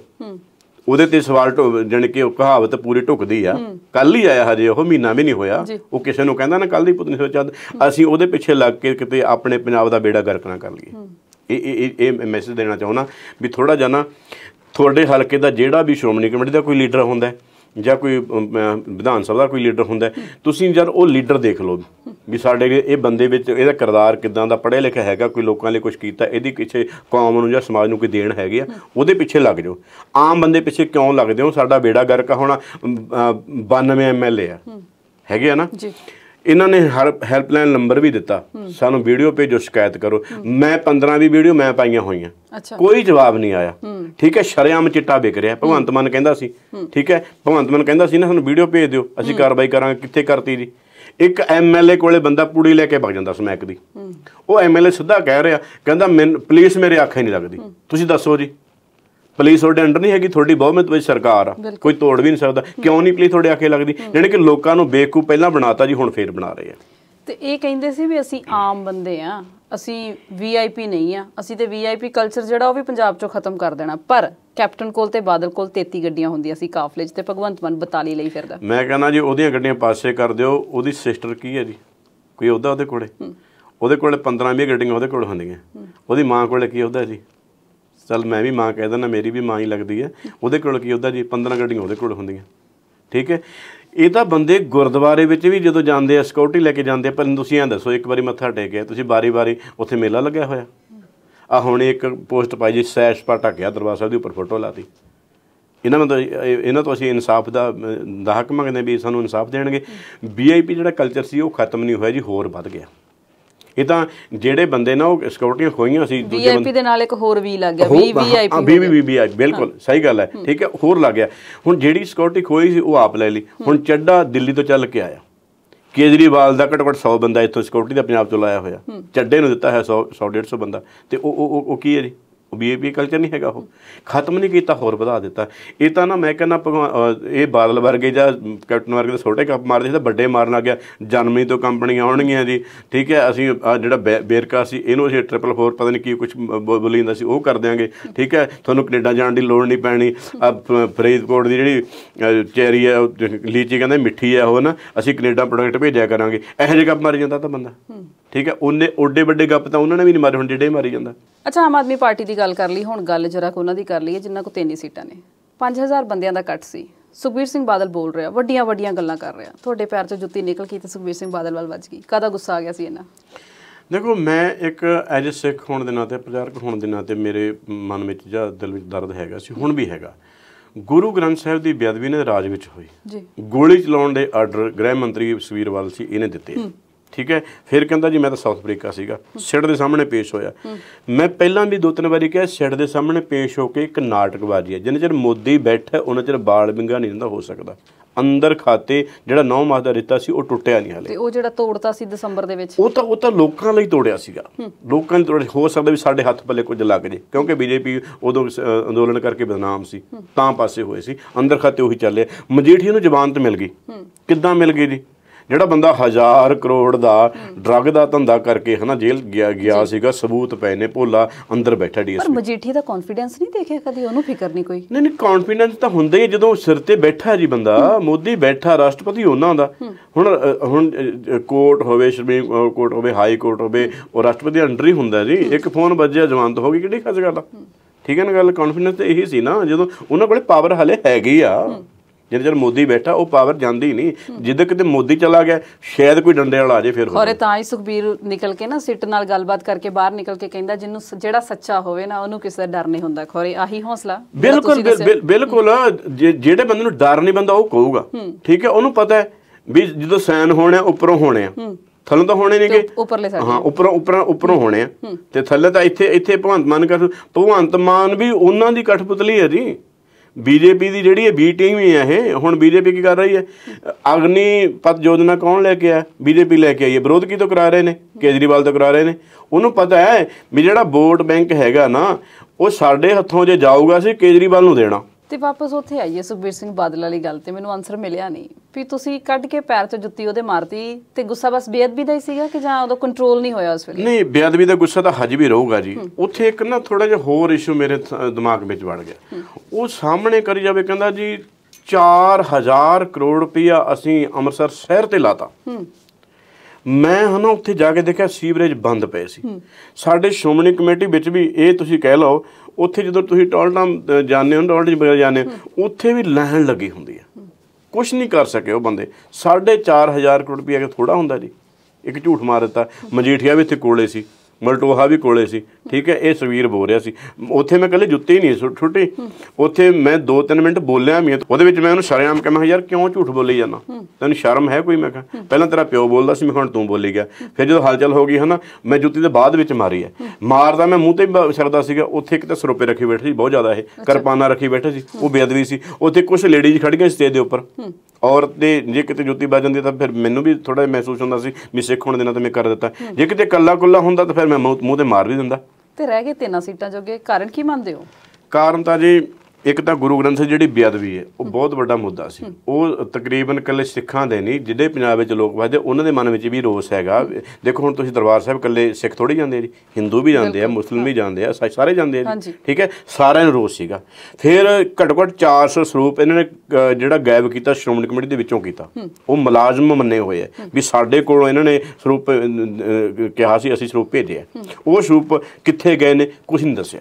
ਉਹਦੇ ਤੇ ਸਵਾਲ ਜਣ ਕੇ ਉਹ ਕਹਾਵਤ ਪੂਰੀ ਢੁਕਦੀ ਆ ਕੱਲ ਹੀ ਆਇਆ ਹਜੇ ਉਹ ਮਹੀਨਾ ਵੀ ਨਹੀਂ ਹੋਇਆ ਉਹ ਕਿਸੇ ਨੂੰ ਕਹਿੰਦਾ ਨਾ ਕੱਲ ਦੀ ਪੁੱਤਨੀ ਜਦ ਅਸੀਂ ਉਹਦੇ ਪਿੱਛੇ ਲੱਗ ਕੇ ਕਿਤੇ ਆਪਣੇ ਪੰਜਾਬ ਦਾ ਬੇੜਾ ਗਰਕ ਨਾ ਕਰ ਲਈਏ ਇਹ ਇਹ ਇਹ ਮੈਸੇਜ ਦੇਣਾ ਚਾਹੁੰਦਾ ਵੀ ਥੋੜਾ ਜਨਾ ਤੁਹਾਡੇ ਹਲਕੇ ਦਾ ਜਿਹੜਾ ਵੀ ਸ਼੍ਰੋਮਣੀ ਕਮੇਟੀ ਦਾ ਕੋਈ ਲੀਡਰ ਹੁੰਦਾ ਜਾਂ ਕੋਈ ਵਿਧਾਨ ਸਭਾ ਦਾ ਕੋਈ ਲੀਡਰ ਹੁੰਦਾ ਤੁਸੀਂ ਜਦ ਉਹ ਲੀਡਰ ਦੇਖ ਲਓ ਵੀ ਸਾਡੇ ਇਹ ਬੰਦੇ ਵਿੱਚ ਇਹਦਾ ਕਿਰਦਾਰ ਕਿਦਾਂ ਦਾ ਪੜ੍ਹਿਆ ਲਿਖਿਆ ਹੈਗਾ ਕੋਈ ਲੋਕਾਂ ਲਈ ਕੁਝ ਕੀਤਾ ਇਹਦੀ ਪਿੱਛੇ ਕੌਮ ਨੂੰ ਜਾਂ ਸਮਾਜ ਨੂੰ ਕੋਈ ਦੇਣ ਹੈਗੇ ਆ ਉਹਦੇ ਪਿੱਛੇ ਲੱਗ ਜਾਓ ਆਮ ਬੰਦੇ ਪਿੱਛੇ ਕਿਉਂ ਲੱਗਦੇ ਹੋ ਸਾਡਾ ਬੇੜਾ ਗਰਕ ਹੋਣਾ 92 ਐਮਐਲਏ ਆ ਹੈਗੇ ਆ ਨਾ ਜੀ ਇਹਨਾਂ ਨੇ ਹੈਲਪਲਾਈਨ ਨੰਬਰ ਵੀ ਦਿੱਤਾ ਸਾਨੂੰ ਵੀਡੀਓ ਭੇਜੋ ਸ਼ਿਕਾਇਤ ਕਰੋ ਮੈਂ 15 ਵੀ ਵੀਡੀਓ ਮੈਂ ਪਾਈਆਂ ਹੋਈਆਂ ਕੋਈ ਜਵਾਬ ਨਹੀਂ ਆਇਆ ਠੀਕ ਹੈ ਸ਼ਰਿਆਮ ਚਿੱਟਾ ਵਿਕ ਰਿਹਾ ਭਗਵੰਤ ਮਾਨ ਕਹਿੰਦਾ ਸੀ ਠੀਕ ਹੈ ਭਗਵੰਤ ਮਾਨ ਕਹਿੰਦਾ ਸੀ ਨਾ ਸਾਨੂੰ ਵੀਡੀਓ ਭੇਜ ਦਿਓ ਅਸੀਂ ਕਾਰਵਾਈ ਕਰਾਂਗੇ ਕਿੱਥੇ ਕਰਤੀ ਦੀ ਇੱਕ ਐਮਐਲਏ ਕੋਲੇ ਬੰਦਾ ਪੂੜੀ ਲੈ ਕੇ ਭੱਜ ਜਾਂਦਾ ਸਮੈਕ ਦੀ ਉਹ ਐਮਐਲਏ ਸਿੱਧਾ ਕਹਿ ਰਿਹਾ ਕਹਿੰਦਾ ਮੈਨੂੰ ਪੁਲਿਸ ਮੇਰੇ ਅੱਖੇ ਨਹੀਂ ਲੱਗਦੀ ਤੁਸੀਂ ਦੱਸੋ ਜੀ ਪੁਲਿਸ ਤੁਹਾਡੇ ਅੰਡਰ ਨਹੀਂ ਹੈਗੀ ਤੁਹਾਡੀ ਬਹੁਮਤ ਵਿੱਚ ਸਰਕਾਰ ਆ ਕੋਈ ਤੋੜ ਵੀ ਨਹੀਂ ਸਕਦਾ ਕਿਉਂ ਨਹੀਂ ਪੁਲਿਸ ਤੁਹਾਡੇ ਆਖੇ ਲੱਗਦੀ ਜਿਹੜੇ ਕਿ ਲੋਕਾਂ ਨੂੰ ਬੇਕੂ ਪਹਿਲਾਂ ਬਣਾਤਾ ਜੀ ਹੁਣ ਫੇਰ ਬਣਾ ਰਹੇ ਆ ਤੇ ਇਹ ਕਹਿੰਦੇ ਸੀ ਵੀ ਅਸੀਂ ਆਮ ਬੰਦੇ ਆ ਅਸੀਂ ਵੀਆਈਪੀ ਨਹੀਂ ਆ ਅਸੀਂ ਤੇ ਵੀਆਈਪੀ ਕਲਚਰ ਜਿਹੜਾ ਉਹ ਵੀ ਪੰਜਾਬ ਚੋਂ ਖਤਮ ਕਰ ਦੇਣਾ ਪਰ ਕੈਪਟਨ ਕੋਲ ਤੇ ਬਾਦਲ ਕੋਲ 33 ਗੱਡੀਆਂ ਹੁੰਦੀਆਂ ਸੀ ਕਾਫਲੇ 'ਚ ਤੇ ਭਗਵੰਤ ਮਾਨ 42 ਲਈ ਫਿਰਦਾ ਮੈਂ ਕਹਿੰਦਾ ਜੀ ਉਹਦੀਆਂ ਗੱਡੀਆਂ ਪਾਸੇ ਕਰ ਦਿਓ ਉਹਦੀ ਸਿਸਟਰ ਕੀ ਹੈ ਜੀ ਕੋਈ ਉਹਦਾ ਉਹਦੇ ਕੋਲੇ ਉਹਦੇ ਕੋਲੇ 15 20 ਗੱਡੀਆਂ ਉਹਦੇ ਕੋਲ ਹੁੰਦੀਆਂ ਉਹਦੀ ਮਾਂ ਕੋਲੇ ਕੀ ਉਹਦਾ ਜੀ ਚਲ ਮੈਂ ਵੀ ਮਾਂ ਕਹਿ ਦਿੰਦਾ ਮੇਰੀ ਵੀ ਮਾਂ ਹੀ ਲੱਗਦੀ ਹੈ ਉਹਦੇ ਕੋਲ ਕੀ ਉਹਦਾ ਜੀ 15 ਗੱਡੀਆਂ ਉਹਦੇ ਕੋਲ ਹੁੰਦੀਆਂ ਠੀਕ ਹੈ ਇਹ ਤਾਂ ਬੰਦੇ ਗੁਰਦੁਆਰੇ ਵਿੱਚ ਵੀ ਜਦੋਂ ਜਾਂਦੇ ਆ ਸਿਕਿਉਰਟੀ ਲੈ ਕੇ ਜਾਂਦੇ ਆ ਪਰ ਤੁਸੀਂ ਐਂ ਦੱਸੋ ਇੱਕ ਵਾਰੀ ਮੱਥਾ ਟੇਕਿਆ ਤੁਸੀਂ ਬਾਰੀ-ਬਾਰੀ ਉੱਥੇ ਮੇਲਾ ਲੱਗਿਆ ਹੋਇਆ ਆ ਹੁਣ ਇੱਕ ਪੋਸਟ ਪਾਈ ਜੀ ਪਰ ਸਪਾਟਾ ਗਿਆ ਦਰਬਾਰ ਸਾਹਿਬ ਦੇ ਉੱਪਰ ਫੋਟੋ ਲਾਤੀ ਇਹਨਾਂ ਨੂੰ ਤਾਂ ਇਹਨਾਂ ਤੋਂ ਅਸੀਂ ਇਨਸਾਫ ਦਾ ਦਾਹਕ ਮੰਗਦੇ ਵੀ ਸਾਨੂੰ ਇਨਸਾਫ ਦੇਣਗੇ ਵੀਆਈਪੀ ਜਿਹੜਾ ਕਲਚਰ ਸੀ ਉਹ ਖਤਮ ਨਹੀਂ ਹੋਇਆ ਜੀ ਹੋਰ ਵੱਧ ਗਿਆ ਇਹ ਤਾਂ ਜਿਹੜੇ ਬੰਦੇ ਨਾ ਉਹ ਸਿਕਿਉਰਟੀਆਂ ਖੋਈਆਂ ਸੀ ਦੂਜੇ ਬੰਦੇ ਦੇ ਨਾਲ ਇੱਕ ਹੋਰ ਵੀ ਲੱਗ ਗਿਆ ਵੀ ਹਾਂ ਵੀ ਵੀ ਵੀਆਈਪੀ ਬਿਲਕੁਲ ਸਹੀ ਗੱਲ ਹੈ ਠੀਕ ਹੈ ਹੋਰ ਲੱਗ ਗਿਆ ਹੁਣ ਜਿਹੜੀ ਸਿਕਿਉਰਟੀ ਖੋਈ ਸੀ ਉਹ ਆਪ ਲੈ ਲਈ ਹੁਣ ਚੱਡਾ ਦਿੱਲੀ ਤੋਂ ਚੱਲ ਕੇ ਆਇਆ ਕੇਜਰੀਵਾਲ ਦਾ ਘਟਵਟ 100 ਬੰਦਾ ਇੱਥੋਂ ਸਿਕਿਉਰਟੀ ਦਾ ਪੰਜਾਬ ਤੋਂ ਲਾਇਆ ਹੋਇਆ ਚੱਡੇ ਨੂੰ ਦਿੱਤਾ ਹੈ 100 100 150 ਬੰਦਾ ਤੇ ਉਹ ਉਹ ਕੀ ਹੈ ਜੀ ਉਹ ਬੀਏਪੀ ਕਲਚਰ ਨਹੀਂ ਹੈਗਾ ਉਹ ਖਤਮ ਨਹੀਂ ਕੀਤਾ ਹੋਰ ਵਧਾ ਦਿੱਤਾ ਇਹ ਤਾਂ ਨਾ ਮੈਂ ਕਹਿੰਦਾ ਇਹ ਬਾਦਲ ਵਰਗੇ ਜਾਂ ਕੈਪਟਨ ਵਰਗੇ ਦੇ ਛੋਟੇ ਕੱਪ ਮਾਰਦੇ ਸੀ ਤਾਂ ਵੱਡੇ ਮਾਰਨ ਆ ਗਿਆ ਜਨਮੀ ਤੋਂ ਕੰਪਨੀਆਂ ਆਉਣਗੀਆਂ ਜੀ ਠੀਕ ਹੈ ਅਸੀਂ ਜਿਹੜਾ ਬੇਰਕਾ ਸੀ ਇਹਨੂੰ ਅਸੀਂ ਟ੍ਰਿਪਲ 4 ਪਤਾ ਨਹੀਂ ਕੀ ਕੁਝ ਬੋਲੀ ਜਾਂਦਾ ਸੀ ਉਹ ਕਰ ਦਿਆਂਗੇ ਠੀਕ ਹੈ ਤੁਹਾਨੂੰ ਕੈਨੇਡਾ ਜਾਣ ਦੀ ਲੋੜ ਨਹੀਂ ਪੈਣੀ ਫਰੀਦਕੋਟ ਦੀ ਜਿਹੜੀ ਚੈਰੀ ਹੈ ਲੀਚੀ ਕਹਿੰਦੇ ਮਿੱਠੀ ਹੈ ਉਹ ਨਾ ਅਸੀਂ ਕੈਨੇਡਾ ਪ੍ਰੋਡਕਟ ਭੇਜਿਆ ਕਰਾਂਗੇ ਇਹੋ ਜਿਹਾ ਕੱਪ ਮਾਰ ਜਾਂਦਾ ਤਾਂ ਬੰਦਾ ਠੀਕ ਹੈ ਉਹਨੇ ਓਡੇ ਵੱਡੇ ਗੱਪ ਤਾਂ ਉਹਨਾਂ ਨੇ ਵੀ ਨਹੀਂ ਮਾਰੇ ਹੁਣ ਜਿਹੜੇ ਮਾਰੀ ਜਾਂਦਾ ਅੱਛਾ ਆਮ ਆਦਮੀ ਪਾਰਟੀ ਦੀ ਗੱਲ ਕਰ ਲਈ ਹੁਣ ਗੱਲ ਜਰਾ ਕੋ ਉਹਨਾਂ ਦੀ ਕਰ ਲਈਏ ਜਿੰਨਾਂ ਕੋ ਤਿੰਨ ਸੀਟਾਂ ਨੇ 5000 ਬੰਦਿਆਂ ਦਾ ਕੱਟ ਸੀ ਸੁਖਬੀਰ ਸਿੰਘ ਬਾਦਲ ਬੋਲ ਰਿਹਾ ਵੱਡੀਆਂ ਵੱਡੀਆਂ ਗੱਲਾਂ ਕਰ ਰਿਹਾ ਤੁਹਾਡੇ ਪੈਰ 'ਚ ਜੁੱਤੀ ਨਿਕਲ ਗਈ ਤੇ ਸੁਖਬੀਰ ਸਿੰਘ ਬਾਦਲ ਵੱਲ ਵੱਜ ਗਈ ਕਾਦਾ ਗੁੱਸਾ ਆ ਗਿਆ ਸੀ ਇਹਨਾਂ ਦੇਖੋ ਮੈਂ ਇੱਕ ਐਜ ਅ ਸਿੱਖ ਹੋਣ ਦੇ ਨਾਤੇ ਪ੍ਰਚਾਰਕ ਹੋਣ ਦੇ ਨਾਤੇ ਮੇਰੇ ਮਨ ਵਿੱਚ ਜਾਂ ਦਿਲ ਵਿੱਚ ਦਰਦ ਹੈਗਾ ਸੀ ਹੁਣ ਵੀ ਹੈਗਾ ਗੁਰੂ ਗ੍ਰੰਥ ਸਾਹਿਬ ਦੀ ਬੇਅਦਬੀ ਨੇ ਰਾਜ ਵਿੱਚ ਹੋਈ ਜੀ ਗੋਲੀ ਚਲਾਉਣ ਦੇ ਆਰਡਰ ਗ੍ਰਹਿ ਮੰਤਰੀ ਸੁਖਵੀਰ ਬਾਦਲ ਸੀ ਇਹਨੇ ਦਿੱਤੇ ਠੀਕ ਹੈ ਫਿਰ ਕਹਿੰਦਾ ਜੀ ਮੈਂ ਤਾਂ ਸਾਊਥ ਅਫਰੀਕਾ ਸੀਗਾ ਸਿੱਟ ਦੇ ਸਾਹਮਣੇ ਪੇਸ਼ ਹੋਇਆ ਮੈਂ ਪਹਿਲਾਂ ਵੀ ਦੋ ਤਿੰਨ ਵਾਰੀ ਕਿਹਾ ਸਿੱਟ ਦੇ ਸਾਹਮਣੇ ਪੇਸ਼ ਹੋ ਕੇ ਇੱਕ ਨਾਟਕਬਾਜ਼ੀ ਹੈ ਜਿੰਨੇ ਚਿਰ ਮੋਦੀ ਬੈਠਾ ਉਹਨਾਂ ਚਿਰ ਬਾਲ ਬਿੰਗਾ ਨਹੀਂ ਹੁੰਦਾ ਹੋ ਸਕਦਾ ਅੰਦਰ ਖਾਤੇ ਜਿਹੜਾ 9 ਮਾਸ ਦਾ ਰਿਸ਼ਤਾ ਸੀ ਉਹ ਟੁੱਟਿਆ ਨਹੀਂ ਹਲੇ ਤੇ ਉਹ ਜਿਹੜਾ ਤੋੜਤਾ ਸੀ ਦਸੰਬਰ ਦੇ ਵਿੱਚ ਉਹ ਤਾਂ ਉਹ ਤਾਂ ਲੋਕਾਂ ਲਈ ਤੋੜਿਆ ਸੀਗਾ ਲੋਕਾਂ ਨੇ ਤੋੜਿਆ ਹੋ ਸਕਦਾ ਵੀ ਸਾਡੇ ਹੱਥ ਪੱਲੇ ਕੁਝ ਲੱਗ ਜੇ ਕਿਉਂਕਿ ਬੀਜੇਪੀ ਉਦੋਂ ਅੰਦੋਲਨ ਕਰਕੇ ਬਦਨਾਮ ਸੀ ਤਾਂ ਪਾਸੇ ਹੋਏ ਸੀ ਅੰਦਰ ਖਾਤੇ ਉਹੀ ਚੱਲੇ ਮਜੀਠੀ ਨੂੰ ਜ਼ਮਾਨਤ ਮਿਲ ਗਈ ਕਿੱਦਾਂ ਮਿਲ ਗਈ ਜੀ ਜਿਹੜਾ ਬੰਦਾ ਹਜ਼ਾਰ ਕਰੋੜ ਦਾ ਡਰੱਗ ਦਾ ਧੰਦਾ ਕਰਕੇ ਹਨਾ ਜੇਲ੍ਹ ਗਿਆ ਗਿਆ ਸੀਗਾ ਸਬੂਤ ਪਏ ਨੇ ਭੋਲਾ ਅੰਦਰ ਬੈਠਾ ਡੀਐਸਪੀ ਪਰ ਮਜੀਠੀ ਦਾ ਕੌਨਫੀਡੈਂਸ ਨਹੀਂ ਦੇਖਿਆ ਕਦੀ ਉਹਨੂੰ ਫਿਕਰ ਨਹੀਂ ਕੋਈ ਨਹੀਂ ਨਹੀਂ ਕੌਨਫੀਡੈਂਸ ਤਾਂ ਹੁੰਦਾ ਹੀ ਜਦੋਂ ਸਿਰ ਤੇ ਬੈਠਾ ਜੀ ਬੰਦਾ ਮੋਦੀ ਬੈਠਾ ਰਾਸ਼ਟਰਪਤੀ ਉਹਨਾਂ ਦਾ ਹੁਣ ਹੁਣ ਕੋਰਟ ਹੋਵੇ ਸ਼੍ਰੀ ਕੋਰਟ ਹੋਵੇ ਹਾਈ ਕੋਰਟ ਹੋਵੇ ਉਹ ਰਾਸ਼ਟਰਪਤੀ ਅੰਡਰ ਹੀ ਹੁੰਦਾ ਜੀ ਇੱਕ ਫੋਨ ਵੱਜਿਆ ਜਮਾਨਤ ਹੋ ਗਈ ਕਿਹੜੀ ਖਾਸ ਗੱਲ ਆ ਠੀਕ ਹੈ ਨਾ ਗੱਲ ਕੌਨਫੀਡੈਂਸ ਤੇ ਇਹੀ ਸੀ ਨਾ ਜਦੋਂ ਉਹਨਾਂ ਕੋਲੇ ਪਾਵਰ ਹਲੇ ਹੈਗੀ ਆ ਜਿਹੜੇ ਜਦ ਮੋਦੀ ਬੈਠਾ ਉਹ ਪਾਵਰ ਜਾਂਦੀ ਨਹੀਂ ਜਿੱਦ ਕਿਤੇ ਮੋਦੀ ਚਲਾ ਗਿਆ ਸ਼ਾਇਦ ਕੋਈ ਡੰਡੇ ਵਾਲਾ ਆ ਜੇ ਫਿਰ ਹੋਰ ਔਰ ਤਾਂ ਹੀ ਸੁਖਬੀਰ ਨਿਕਲ ਕੇ ਨਾ ਸਿੱਟ ਨਾਲ ਗੱਲਬਾਤ ਕਰਕੇ ਬਾਹਰ ਨਿਕਲ ਕੇ ਕਹਿੰਦਾ ਜਿਹਨੂੰ ਜਿਹੜਾ ਸੱਚਾ ਹੋਵੇ ਨਾ ਉਹਨੂੰ ਕਿਸੇ ਦਾ ਡਰ ਨਹੀਂ ਹੁੰਦਾ ਖੋਰੇ ਆਹੀ ਹੌਸਲਾ ਬਿਲਕੁਲ ਬਿਲਕੁਲ ਜਿਹੜੇ ਬੰਦੇ ਨੂੰ ਡਰ ਨਹੀਂ ਬੰਦਾ ਉਹ ਕਹੂਗਾ ਠੀਕ ਹੈ ਉਹਨੂੰ ਪਤਾ ਹੈ ਵੀ ਜਦੋਂ ਸੈਨ ਹੋਣੇ ਉੱਪਰੋਂ ਹੋਣੇ ਆ ਥੱਲੇ ਤਾਂ ਹੋਣੇ ਨਹੀਂਗੇ ਉੱਪਰਲੇ ਸਾਡੇ ਹਾਂ ਉੱਪਰੋਂ ਉੱਪਰੋਂ ਉੱਪਰੋਂ ਹੋਣੇ ਆ ਤੇ ਥੱਲੇ ਤਾਂ ਇੱਥੇ ਇੱਥੇ ਭਵੰਤ ਮਾਨ ਕਰ ਭਵੰਤ ਮਾਨ ਵੀ ਉਹਨਾਂ ਦੀ ਕਠਪੁਤਲੀ ਹੈ ਜੀ ਬੀਜੇਪੀ ਦੀ ਜਿਹੜੀ ਹੈ ਬੀ ਟੀਮ ਹੀ ਹੈ ਇਹ ਹੁਣ ਬੀਜੇਪੀ ਕੀ ਕਰ ਰਹੀ ਹੈ ਅਗਨੀ ਪਤ ਯੋਜਨਾ ਕੌਣ ਲੈ ਕੇ ਆਇਆ ਬੀਜੇਪੀ ਲੈ ਕੇ ਆਈ ਹੈ ਵਿਰੋਧ ਕੀ ਤੋਂ ਕਰਾ ਰਹੇ ਨੇ ਕੇਜਰੀਵਾਲ ਤੋਂ ਕਰਾ ਰਹੇ ਨੇ ਉਹਨੂੰ ਪਤਾ ਹੈ ਵੀ ਜਿਹੜਾ ਵੋਟ ਬੈਂਕ ਹੈਗਾ ਨਾ ਉਹ ਸਾਡੇ ਹੱਥੋਂ ਜੇ ਜਾਊਗਾ ਸੀ ਕੇਜਰੀਵਾਲ ਨੂੰ ਦੇਣਾ ਤੇ ਵਾਪਸ ਉੱਥੇ ਆਈਏ ਸੁਖਬੀਰ ਸਿੰਘ ਬਾਦਲ ਵਾਲੀ ਗੱਲ ਤੇ ਮੈਨੂੰ ਆਨਸਰ ਮਿਲਿਆ ਨਹੀਂ ਵੀ ਤੁਸੀਂ ਕੱਢ ਕੇ ਪੈਰ ਤੋਂ ਜੁੱਤੀ ਉਹਦੇ ਮਾਰਤੀ ਤੇ ਗੁੱਸਾ ਬਸ ਬੇਅਦਬੀ ਦਾ ਹੀ ਸੀਗਾ ਕਿ ਜਾਂ ਉਹਦਾ ਕੰਟਰੋਲ ਨਹੀਂ ਹੋਇਆ ਉਸ ਵੇਲੇ ਨਹੀਂ ਬੇਅਦਬੀ ਦਾ ਗੁੱਸਾ ਤਾਂ ਹਜ ਵੀ ਰਹੂਗਾ ਜੀ ਉੱਥੇ ਇੱਕ ਨਾ ਥੋੜਾ ਜਿਹਾ ਹੋਰ ਇਸ਼ੂ ਮੇਰੇ ਦਿਮਾਗ ਵਿੱਚ ਵੜ ਗਿਆ ਉਹ ਸਾਹਮਣੇ ਕਰੀ ਜਾਵੇ ਕਹਿੰਦਾ ਜੀ 4000 ਕਰੋੜ ਰੁਪਇਆ ਅਸੀਂ ਅੰਮ੍ਰਿਤਸਰ ਸ਼ਹਿਰ ਤੇ ਲਾਤਾ ਹੂੰ ਮੈਂ ਹਨਾ ਉੱਥੇ ਜਾ ਕੇ ਦੇਖਿਆ ਸੀਵਰੇਜ ਬੰਦ ਪਏ ਸੀ ਸਾਡੇ ਸ਼ੋਮਣੀ ਕਮੇਟੀ ਵਿੱਚ ਵੀ ਇਹ ਤੁਸੀਂ ਕਹਿ ਲਓ ਉੱਥੇ ਜਦੋਂ ਤੁਸੀਂ ਟੋਲਟਾਮ ਜਾਂਦੇ ਹੋ ਟੋਲਟਿਜ ਬਗਲ ਜਾਂਦੇ ਉੱਥੇ ਵੀ ਲਾਈਨ ਲੱਗੀ ਹੁੰਦੀ ਹੈ ਕੁਝ ਨਹੀਂ ਕਰ ਸਕੇ ਉਹ ਬੰਦੇ 4000 ਕਰੋੜ ਰੁਪਏ ਥੋੜਾ ਹੁੰਦਾ ਜੀ ਇੱਕ ਝੂਠ ਮਾਰ ਦਿੱਤਾ ਮਜੀਠੀਆ ਵੀ ਇੱਥੇ ਕੋਲੇ ਸੀ ਮਲਟੋਹਾ ਵੀ ਕੋਲੇ ਸੀ ਠੀਕ ਹੈ ਇਹ ਸਵੀਰ ਬੋਲ ਰਿਹਾ ਸੀ ਉੱਥੇ ਮੈਂ ਕੱਲੇ ਜੁੱਤੀ ਨਹੀਂ ਛੁੱਟੀ ਉੱਥੇ ਮੈਂ 2-3 ਮਿੰਟ ਬੋਲਿਆ ਮੈਂ ਉਹਦੇ ਵਿੱਚ ਮੈਂ ਉਹਨੂੰ ਸ਼ਰਮ ਕਿਹਾ ਯਾਰ ਕਿਉਂ ਝੂਠ ਬੋਲੀ ਜਾਂਦਾ ਤੈਨੂੰ ਸ਼ਰਮ ਹੈ ਕੋਈ ਮੈਂ ਕਿਹਾ ਪਹਿਲਾਂ ਤੇਰਾ ਪਿਓ ਬੋਲਦਾ ਸੀ ਮੈਂ ਹੁਣ ਤੂੰ ਬੋਲੀ ਗਿਆ ਫਿਰ ਜਦੋਂ ਹਲਚਲ ਹੋ ਗਈ ਹਨਾ ਮੈਂ ਜੁੱਤੀ ਦੇ ਬਾਅਦ ਵਿੱਚ ਮਾਰੀ ਹੈ ਮਾਰਦਾ ਮੈਂ ਮੂੰਹ ਤੇ ਸਰਦਾ ਸੀਗਾ ਉੱਥੇ ਇੱਕ ਤਾਂ ਸਰੋਪੇ ਰੱਖੀ ਬੈਠੀ ਸੀ ਬਹੁਤ ਜ਼ਿਆਦਾ ਇਹ ਕਰਪਾਨਾ ਰੱਖੀ ਬੈਠੀ ਸੀ ਉਹ ਬੇਅਦਬੀ ਸੀ ਉੱਥੇ ਕੁਝ ਲੇਡੀਜ਼ ਖੜੀਆਂ ਸਟੇਜ ਦੇ ਉੱਪਰ ਔਰਤ ਦੇ ਜੇ ਕਿਤੇ ਜੁੱਤੀ ਵੱਜ ਜਾਂਦੀ ਤਾਂ ਫਿਰ ਮੈਨੂੰ ਵੀ ਥੋੜਾ ਜਿਹਾ ਮਹਿਸੂਸ ਹੁੰਦਾ ਸੀ ਵੀ ਸਿੱਖ ਹੋਣ ਦੇ ਨਾਲ ਮੈਂ ਕਰ ਦਿੱਤਾ ਜੇ ਕਿਤੇ ਕੱਲਾ ਕੁੱਲਾ ਹੁੰਦਾ ਤਾਂ ਫਿਰ ਮੈਂ ਮੂੰਹ ਤੇ ਮਾਰ ਵੀ ਦਿੰਦਾ ਤੇ ਰਹਿ ਗਏ ਤਿੰਨਾਂ ਸੀਟਾਂ ਜੋਗੇ ਕਾਰਨ ਕੀ ਮੰਨਦੇ ਹੋ ਕਾਰਨ ਤਾਂ ਜੀ ਇੱਕ ਤਾਂ ਗੁਰੂ ਗ੍ਰੰਥ ਸਾਹਿਬ ਜਿਹੜੀ ਬੇਅਦਬੀ ਹੈ ਉਹ ਬਹੁਤ ਵੱਡਾ ਮੁੱਦਾ ਸੀ ਉਹ ਤਕਰੀਬਨ ਕੱਲੇ ਸਿੱਖਾਂ ਦੇ ਨਹੀਂ ਜਿਹੜੇ ਪੰਜਾਬ ਵਿੱਚ ਲੋਕ ਵਸਦੇ ਉਹਨਾਂ ਦੇ ਮਨ ਵਿੱਚ ਵੀ ਰੋਸ ਹੈਗਾ ਦੇਖੋ ਹੁਣ ਤੁਸੀਂ ਦਰਬਾਰ ਸਾਹਿਬ ਕੱਲੇ ਸਿੱਖ ਥੋੜੀ ਜਾਂਦੇ ਜੀ ਹਿੰਦੂ ਵੀ ਜਾਂਦੇ ਆ ਮੁਸਲਮਾਨ ਵੀ ਜਾਂਦੇ ਆ ਸਾਰੇ ਜਾਂਦੇ ਆ ਠੀਕ ਹੈ ਸਾਰਿਆਂ ਨੂੰ ਰੋਸ ਸੀਗਾ ਫਿਰ ਘਟ ਘਟ 400 ਸਰੂਪ ਇਹਨਾਂ ਨੇ ਜਿਹੜਾ ਗਾਇਬ ਕੀਤਾ ਸ਼੍ਰੋਮਣੀ ਕਮੇਟੀ ਦੇ ਵਿੱਚੋਂ ਕੀਤਾ ਉਹ ਮੁਲਾਜ਼ਮ ਮੰਨੇ ਹੋਏ ਆ ਵੀ ਸਾਡੇ ਕੋਲ ਇਹਨਾਂ ਨੇ ਸਰੂਪ ਕਿਹਾ ਸੀ ਅਸੀਂ ਸਰੂਪ ਭੇਜਿਆ ਉਹ ਸਰੂਪ ਕਿੱਥੇ ਗਏ ਨੇ ਕੁਝ ਨਹੀਂ ਦੱਸਿਆ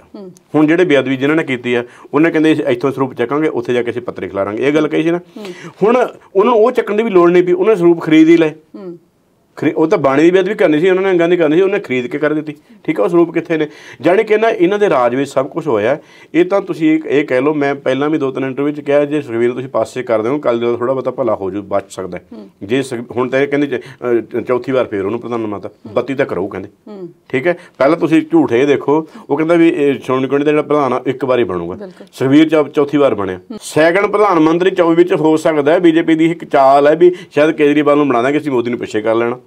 ਹੁਣ ਜਿਹੜੇ ਬੇਅਦਬੀ ਜਿਨ੍ਹਾਂ ਨੇ ਕੀਤੀ ਆ ਉਹਨਾਂ ਕਹਿੰਦੇ ਦੇ ਇੱਥੋਂ ਸਰੂਪ ਚੱਕਾਂਗੇ ਉੱਥੇ ਜਾ ਕੇ ਅਸੀਂ ਪੱਤਰੇ ਖਿਲਾਰਾਂਗੇ ਇਹ ਗੱਲ ਕਹੀ ਸੀ ਨਾ ਹੁਣ ਉਹਨਾਂ ਨੂੰ ਉਹ ਚੱਕਣ ਦੀ ਵੀ ਲੋੜ ਨਹੀਂ ਵੀ ਉਹਨਾਂ ਨੇ ਸਰੂਪ ਖਰੀਦ ਹੀ ਲਏ ਉਹ ਤਾਂ ਬਾਣੀ ਦੀ ਬੇਅਦਬੀ ਕਰਨੀ ਸੀ ਉਹਨਾਂ ਨੇ ਅੰਗਾਂ ਦੀ ਕਰਨੀ ਸੀ ਉਹਨੇ ਖਰੀਦ ਕੇ ਕਰ ਦਿੱਤੀ ਠੀਕ ਹੈ ਉਹ ਸਰੂਪ ਕਿੱਥੇ ਨੇ ਜਾਨੀ ਕਿ ਇਹਨਾਂ ਇਹਨਾਂ ਦੇ ਰਾਜ ਵਿੱਚ ਸਭ ਕੁਝ ਹੋਇਆ ਇਹ ਤਾਂ ਤੁਸੀਂ ਇਹ ਕਹਿ ਲਓ ਮੈਂ ਪਹਿਲਾਂ ਵੀ ਦੋ ਤਿੰਨ ਇੰਟਰਵਿਊ ਵਿੱਚ ਕਿਹਾ ਜੇ ਸਰਵੀਰ ਤੁਸੀਂ ਪਾਸੇ ਕਰ ਦਿਓ ਕੱਲ ਜਦੋਂ ਥੋੜਾ ਬਤਾ ਭਲਾ ਹੋ ਜੂ ਬਚ ਸਕਦਾ ਜੇ ਹੁਣ ਤਾਂ ਇਹ ਕਹਿੰਦੇ ਚੌਥੀ ਵਾਰ ਫੇਰ ਉਹਨੂੰ ਪ੍ਰਧਾਨ ਮੰਤਰੀ ਬੱਤੀ ਤੱਕ ਰਹੂ ਕਹਿੰਦੇ ਠੀਕ ਹੈ ਪਹਿਲਾਂ ਤੁਸੀਂ ਝੂਠੇ ਇਹ ਦੇਖੋ ਉਹ ਕਹਿੰਦਾ ਵੀ ਸ਼੍ਰੋਮਣੀ ਕਮੇਟੀ ਦਾ ਜਿਹੜਾ ਪ੍ਰਧਾਨ ਆ ਇੱਕ ਵਾਰੀ ਬਣੂਗਾ ਸਰਵੀਰ ਚੌਥੀ ਵਾਰ ਬਣਿਆ ਸੈਕੰਡ ਪ੍ਰਧਾਨ ਮੰਤਰੀ 24 ਵਿੱਚ ਹੋ ਸਕਦਾ ਹੈ ਬੀਜੇਪੀ ਦੀ ਇੱਕ ਚਾਲ ਹੈ ਵੀ ਸ਼ਾਇਦ ਕੇਜਰੀਵਾਲ ਨੂੰ ਬਣਾ ਦਾਂਗੇ ਅਸੀਂ ਮੋਦੀ ਨੂੰ ਪਿੱਛੇ ਕਰ ਲੈਣਾ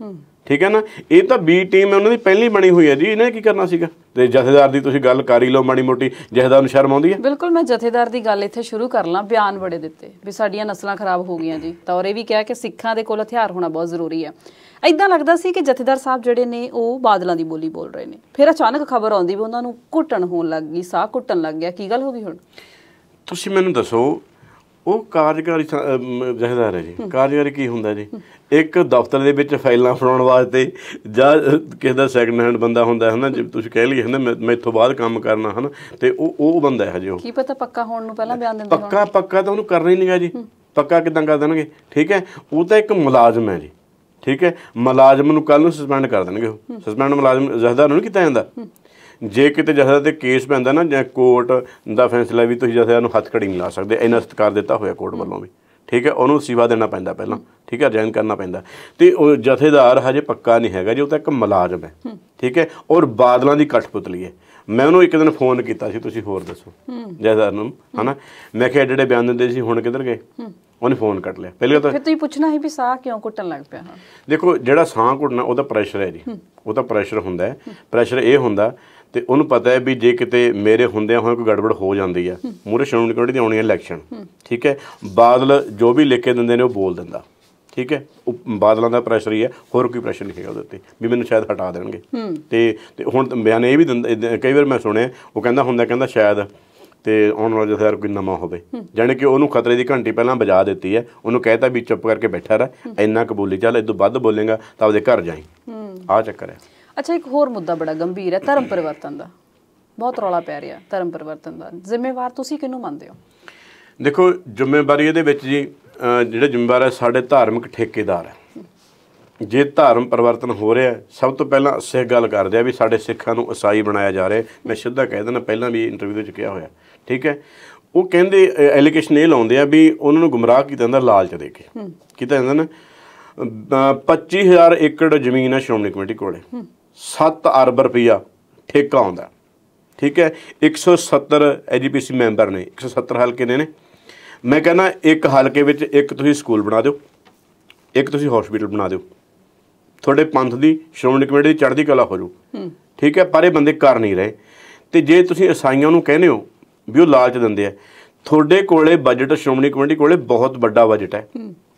ਠੀਕ ਹੈ ਨਾ ਇਹ ਤਾਂ ਬੀ ਟੀਮ ਹੈ ਉਹਨਾਂ ਦੀ ਪਹਿਲੀ ਬਣੀ ਹੋਈ ਹੈ ਜੀ ਇਹਨੇ ਕੀ ਕਰਨਾ ਸੀਗਾ ਤੇ ਜਥੇਦਾਰ ਦੀ ਤੁਸੀਂ ਗੱਲ ਕਰ ਹੀ ਲਓ ਮਾੜੀ ਮੋਟੀ ਜਥੇਦਾਰ ਨੂੰ ਸ਼ਰਮ ਆਉਂਦੀ ਹੈ ਬਿਲਕੁਲ ਮੈਂ ਜਥੇਦਾਰ ਦੀ ਗੱਲ ਇੱਥੇ ਸ਼ੁਰੂ ਕਰ ਲਾਂ ਬਿਆਨ ਬੜੇ ਦਿੱਤੇ ਵੀ ਸਾਡੀਆਂ ਨਸਲਾਂ ਖਰਾਬ ਹੋ ਗਈਆਂ ਜੀ ਤਾਂ ਇਹ ਵੀ ਕਿਹਾ ਕਿ ਸਿੱਖਾਂ ਦੇ ਕੋਲ ਹਥਿਆਰ ਹੋਣਾ ਬਹੁਤ ਜ਼ਰੂਰੀ ਹੈ ਐਦਾਂ ਲੱਗਦਾ ਸੀ ਕਿ ਜਥੇਦਾਰ ਸਾਹਿਬ ਜਿਹੜੇ ਨੇ ਉਹ ਬਾਦਲਾਂ ਦੀ ਬੋਲੀ ਬੋਲ ਰਹੇ ਨੇ ਫਿਰ ਅਚਾਨਕ ਖਬਰ ਆਉਂਦੀ ਵੀ ਉਹਨਾਂ ਨੂੰ ਘੁੱਟਣ ਹੋਣ ਲੱਗ ਗਈ ਸਾਹ ਘੁੱਟਣ ਲੱਗ ਗਿਆ ਕੀ ਗੱਲ ਹੋ ਗਈ ਹੁਣ ਤੁਸੀਂ ਮੈਨੂੰ ਦੱਸੋ ਉਹ ਕਾਰਜਕਾਰੀ ਜਹਦਾਰ ਹੈ ਜੀ ਕਾਰਜਕਾਰੀ ਕੀ ਹੁੰਦਾ ਜੀ ਇੱਕ ਦਫ਼ਤਰ ਦੇ ਵਿੱਚ ਫਾਈਲਾਂ ਫੜਾਉਣ ਵਾਸਤੇ ਜਾਂ ਕਿਸੇ ਦਾ ਸੈਕੰਡ ਹੈਂਡ ਬੰਦਾ ਹੁੰਦਾ ਹੈ ਨਾ ਜੇ ਤੁਸੀਂ ਕਹਿ ਲਈਏ ਨਾ ਮੈਂ ਇੱਥੋਂ ਬਾਅਦ ਕੰਮ ਕਰਨਾ ਹਨ ਤੇ ਉਹ ਉਹ ਬੰਦਾ ਹੈ ਜੀ ਉਹ ਕੀ ਪਤਾ ਪੱਕਾ ਹੋਣ ਨੂੰ ਪਹਿਲਾਂ ਬਿਆਨ ਦਿੰਦੇ ਪੱਕਾ ਪੱਕਾ ਤਾਂ ਉਹਨੂੰ ਕਰਨਾ ਹੀ ਨਹੀਂਗਾ ਜੀ ਪੱਕਾ ਕਿਦਾਂ ਕਰ ਦੇਣਗੇ ਠੀਕ ਹੈ ਉਹ ਤਾਂ ਇੱਕ ਮੁਲਾਜ਼ਮ ਹੈ ਜੀ ਠੀਕ ਹੈ ਮੁਲਾਜ਼ਮ ਨੂੰ ਕੱਲ ਨੂੰ ਸਸਪੈਂਡ ਕਰ ਦੇਣਗੇ ਉਹ ਸਸਪੈਂਡ ਮੁਲਾਜ਼ਮ ਜ਼ਹਿਦਾ ਨੂੰ ਨਹੀਂ ਕੀਤਾ ਜਾਂਦਾ ਜੇ ਕਿਤੇ ਜਥੇਦਾਰ ਤੇ ਕੇਸ ਪੈਂਦਾ ਨਾ ਜਾਂ ਕੋਰਟ ਦਾ ਫੈਸਲਾ ਵੀ ਤੁਸੀਂ ਜਥੇਦਾਰ ਨੂੰ ਕੜੀ ਨਹੀਂ ਲਾ ਸਕਦੇ ਇਹਨਾਂ ਸਤਕਾਰ ਦਿੱਤਾ ਹੋਇਆ ਕੋਰਟ ਵੱਲੋਂ ਵੀ ਠੀਕ ਹੈ ਉਹਨੂੰ ਸੀਵਾ ਦੇਣਾ ਪੈਂਦਾ ਪਹਿਲਾਂ ਠੀਕ ਹੈ ਜੈਨ ਕਰਨਾ ਪੈਂਦਾ ਤੇ ਉਹ ਜਥੇਦਾਰ ਹਜੇ ਪੱਕਾ ਨਹੀਂ ਹੈਗਾ ਜੀ ਉਹ ਤਾਂ ਇੱਕ ਮਲਾਜਮ ਹੈ ਠੀਕ ਹੈ ਔਰ ਬਾਦਲਾਂ ਦੀ ਕਠਪੁਤਲੀ ਹੈ ਮੈਂ ਉਹਨੂੰ ਇੱਕ ਦਿਨ ਫੋਨ ਕੀਤਾ ਸੀ ਤੁਸੀਂ ਹੋਰ ਦੱਸੋ ਜਥੇਦਾਰ ਨੂੰ ਹਨਾ ਮੈਂ ਕਿਹਾ ਜਿਹੜੇ ਬਿਆਨ ਦਿੰਦੇ ਸੀ ਹੁਣ ਕਿੱਧਰ ਗਏ ਉਹਨੇ ਫੋਨ ਕੱਟ ਲਿਆ ਪਹਿਲੇ ਤਾਂ ਫਿਰ ਤੁਸੀਂ ਪੁੱਛਣਾ ਸੀ ਵੀ ਸਾਹ ਕਿਉਂ ਘੁੱਟਣ ਲੱਗ ਪਿਆ ਦੇਖੋ ਜਿਹੜਾ ਸਾਹ ਘੁੱਟਣਾ ਉਹਦਾ ਪ੍ਰੈਸ਼ਰ ਹੈ ਜੀ ਉਹਦਾ ਪ੍ਰੈਸ਼ਰ ਹੁੰਦਾ ਹੈ ਪ੍ਰੈਸ਼ਰ ਇਹ ਹੁੰਦਾ ਤੇ ਉਹਨੂੰ ਪਤਾ ਹੈ ਵੀ ਜੇ ਕਿਤੇ ਮੇਰੇ ਹੁੰਦਿਆਂ ਹੋਏ ਕੋਈ ਗੜਬੜ ਹੋ ਜਾਂਦੀ ਹੈ ਮੂਰੇ ਸ਼੍ਰੋਮਣੀ ਕਮੇਟੀ ਦੀ ਆਉਣੀ ਹੈ ਇਲੈਕਸ਼ਨ ਠੀਕ ਹੈ ਬਾਦਲ ਜੋ ਵੀ ਲਿਖ ਕੇ ਦਿੰਦੇ ਨੇ ਉਹ ਬੋਲ ਦਿੰਦਾ ਠੀਕ ਹੈ ਬਾਦਲਾਂ ਦਾ ਪ੍ਰੈਸ਼ਰ ਹੀ ਹੈ ਹੋਰ ਕੋਈ ਪ੍ਰੈਸ਼ਰ ਨਹੀਂ ਹੈਗਾ ਉਹਦੇ ਉੱਤੇ ਵੀ ਮੈਨੂੰ ਸ਼ਾਇਦ ਹਟਾ ਦੇਣਗੇ ਤੇ ਤੇ ਹੁਣ ਬਿਆਨ ਇਹ ਵੀ ਦਿੰਦੇ ਕਈ ਵਾਰ ਮੈਂ ਸੁਣਿਆ ਉਹ ਕਹਿੰਦਾ ਹੁੰਦਾ ਕਹਿੰਦਾ ਸ਼ਾਇਦ ਤੇ ਆਉਣ ਵਾਲੇ ਜਥੇਦਾਰ ਕੋਈ ਨਵਾਂ ਹੋਵੇ ਜਾਨੀ ਕਿ ਉਹਨੂੰ ਖਤਰੇ ਦੀ ਘੰਟੀ ਪਹਿਲਾਂ ਵਜਾ ਦਿੱਤੀ ਹੈ ਉਹਨੂੰ ਕਹਿਤਾ ਵੀ ਚੁੱਪ ਕਰਕੇ ਬੈਠਾ ਰਹਿ ਐਨਾ ਕਬੂਲੀ ਚੱਲ ਇਹ ਤੋਂ ਵੱਧ ਬੋਲੇਗਾ ਤਾਂ ਉਹਦੇ ਘਰ ਜਾਈ ਆ ਚੱਕਰ ਹੈ ਅੱਛਾ ਇੱਕ ਹੋਰ ਮੁੱਦਾ ਬੜਾ ਗੰਭੀਰ ਹੈ ਧਰਮ ਪਰਿਵਰਤਨ ਦਾ ਬਹੁਤ ਰੌਲਾ ਪੈ ਰਿਹਾ ਧਰਮ ਪਰਿਵਰਤਨ ਦਾ ਜ਼ਿੰਮੇਵਾਰ ਤੁਸੀਂ ਕਿਹਨੂੰ ਮੰਨਦੇ ਹੋ ਦੇਖੋ ਜ਼ਿੰਮੇਵਾਰੀ ਇਹਦੇ ਵਿੱਚ ਜੀ ਜਿਹੜੇ ਜ਼ਿੰਮੇਵਾਰ ਹੈ ਸਾਡੇ ਧਾਰਮਿਕ ਠੇਕੇਦਾਰ ਹੈ ਜੇ ਧਰਮ ਪਰਿਵਰਤਨ ਹੋ ਰਿਹਾ ਸਭ ਤੋਂ ਪਹਿਲਾਂ ਸਿੱਖ ਗੱਲ ਕਰਦੇ ਆ ਵੀ ਸਾਡੇ ਸਿੱਖਾਂ ਨੂੰ ਇਸਾਈ ਬਣਾਇਆ ਜਾ ਰਿਹਾ ਮੈਂ ਸਿੱਧਾ ਕਹਿ ਦਿੰਦਾ ਪਹਿਲਾਂ ਵੀ ਇੰਟਰਵਿਊ ਵਿੱਚ ਕਿਹਾ ਹੋਇਆ ਠੀਕ ਹੈ ਉਹ ਕਹਿੰਦੇ ਐਲੀਗੇਸ਼ਨ ਇਹ ਲਾਉਂਦੇ ਆ ਵੀ ਉਹਨਾਂ ਨੂੰ ਗੁੰਮਰਾਹ ਕੀਤਾ ਜਾਂਦਾ ਲਾਲਚ ਦੇ ਕੇ ਕੀਤਾ ਜਾਂਦਾ ਨਾ 25000 ਏਕੜ ਜ਼ਮੀਨ ਹੈ ਸ਼੍ਰੋਮਣੀ ਕਮੇਟੀ ਕੋਲੇ 7 ਅਰਬ ਰੁਪਇਆ ਠੇਕਾ ਆਉਂਦਾ ਠੀਕ ਹੈ 170 ਐਜੀਪੀਸੀ ਮੈਂਬਰ ਨੇ 170 ਹਲਕੇ ਨੇ ਨੇ ਮੈਂ ਕਹਿੰਦਾ ਇੱਕ ਹਲਕੇ ਵਿੱਚ ਇੱਕ ਤੁਸੀਂ ਸਕੂਲ ਬਣਾ ਦਿਓ ਇੱਕ ਤੁਸੀਂ ਹਸਪੀਟਲ ਬਣਾ ਦਿਓ ਤੁਹਾਡੇ ਪੰਥ ਦੀ ਸ਼੍ਰੋਮਣੀ ਕਮੇਟੀ ਚੜ੍ਹਦੀ ਕਲਾ ਹੋ ਜੂ ਠੀਕ ਹੈ ਪਰ ਇਹ ਬੰਦੇ ਕਰ ਨਹੀਂ ਰਹੇ ਤੇ ਜੇ ਤੁਸੀਂ ਇਸਾਈਆਂ ਨੂੰ ਕਹਿੰਦੇ ਹੋ ਵੀ ਉਹ ਲਾਲਚ ਦਿੰਦੇ ਆ ਤੁਹਾਡੇ ਕੋਲੇ ਬਜਟ ਸ਼੍ਰੋਮਣੀ ਕਮੇਟੀ ਕੋਲੇ ਬਹੁਤ ਵੱਡਾ ਬਜਟ ਹੈ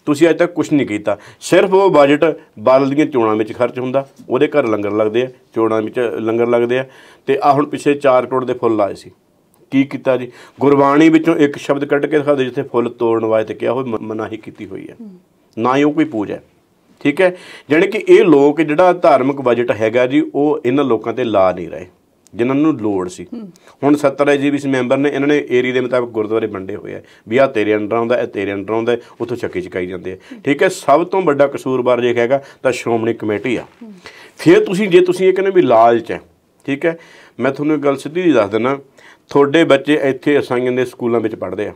ਤੁਸੀਂ ਅਜੇ ਤੱਕ ਕੁਝ ਨਹੀਂ ਕੀਤਾ ਸਿਰਫ ਉਹ ਬਜਟ ਬਾਦਲ ਦੀਆਂ ਚੋਣਾਂ ਵਿੱਚ ਖਰਚ ਹੁੰਦਾ ਉਹਦੇ ਘਰ ਲੰਗਰ ਲੱਗਦੇ ਆ ਚੋਣਾਂ ਵਿੱਚ ਲੰਗਰ ਲੱਗਦੇ ਆ ਤੇ ਆ ਹੁਣ ਪਿੱਛੇ 4 ਕਰੋੜ ਦੇ ਫੁੱਲ ਆਏ ਸੀ ਕੀ ਕੀਤਾ ਜੀ ਗੁਰਬਾਣੀ ਵਿੱਚੋਂ ਇੱਕ ਸ਼ਬਦ ਕੱਢ ਕੇ ਦਿਖਾ ਦੇ ਜਿੱਥੇ ਫੁੱਲ ਤੋੜਨ ਵਾਇ ਤੇ ਕਿਹਾ ਹੋਵੇ ਮਨਾਹੀ ਕੀਤੀ ਹੋਈ ਹੈ ਨਾ ਹੀ ਉਹ ਕੋਈ ਪੂਜਾ ਠੀਕ ਹੈ ਜਾਨੀ ਕਿ ਇਹ ਲੋਕ ਜਿਹੜਾ ਧਾਰਮਿਕ ਬਜਟ ਹੈਗਾ ਜੀ ਉਹ ਇਹਨਾਂ ਲੋਕਾਂ ਤੇ ਲਾ ਨਹੀਂ ਰਹੇ ਜਿਨ੍ਹਾਂ ਨੂੰ ਲੋੜ ਸੀ ਹੁਣ 70 ਜੀਬੀਸੀ ਮੈਂਬਰ ਨੇ ਇਹਨਾਂ ਨੇ ਏਰੀ ਦੇ ਮੁਤਾਬਕ ਗੁਰਦੁਆਰੇ ਵੰਡੇ ਹੋਏ ਆ ਵੀ ਆ ਤੇਰੇ ਅੰਡਰ ਆਉਂਦਾ ਇਹ ਤੇਰੇ ਅੰਡਰ ਆਉਂਦਾ ਉੱਥੋਂ ਚੱਕੀ ਚਕਾਈ ਜਾਂਦੇ ਆ ਠੀਕ ਹੈ ਸਭ ਤੋਂ ਵੱਡਾ ਕਸੂਰਬਾਰ ਜੇ ਹੈਗਾ ਤਾਂ ਸ਼੍ਰੋਮਣੀ ਕਮੇਟੀ ਆ ਫਿਰ ਤੁਸੀਂ ਜੇ ਤੁਸੀਂ ਇਹ ਕਹਿੰਦੇ ਵੀ ਲਾਲਚ ਹੈ ਠੀਕ ਹੈ ਮੈਂ ਤੁਹਾਨੂੰ ਇੱਕ ਗੱਲ ਸਿੱਧੀ ਦੱਸ ਦਿੰਦਾ ਤੁਹਾਡੇ ਬੱਚੇ ਇੱਥੇ ਅਸਾਈਆਂ ਦੇ ਸਕੂਲਾਂ ਵਿੱਚ ਪੜ੍ਹਦੇ ਆ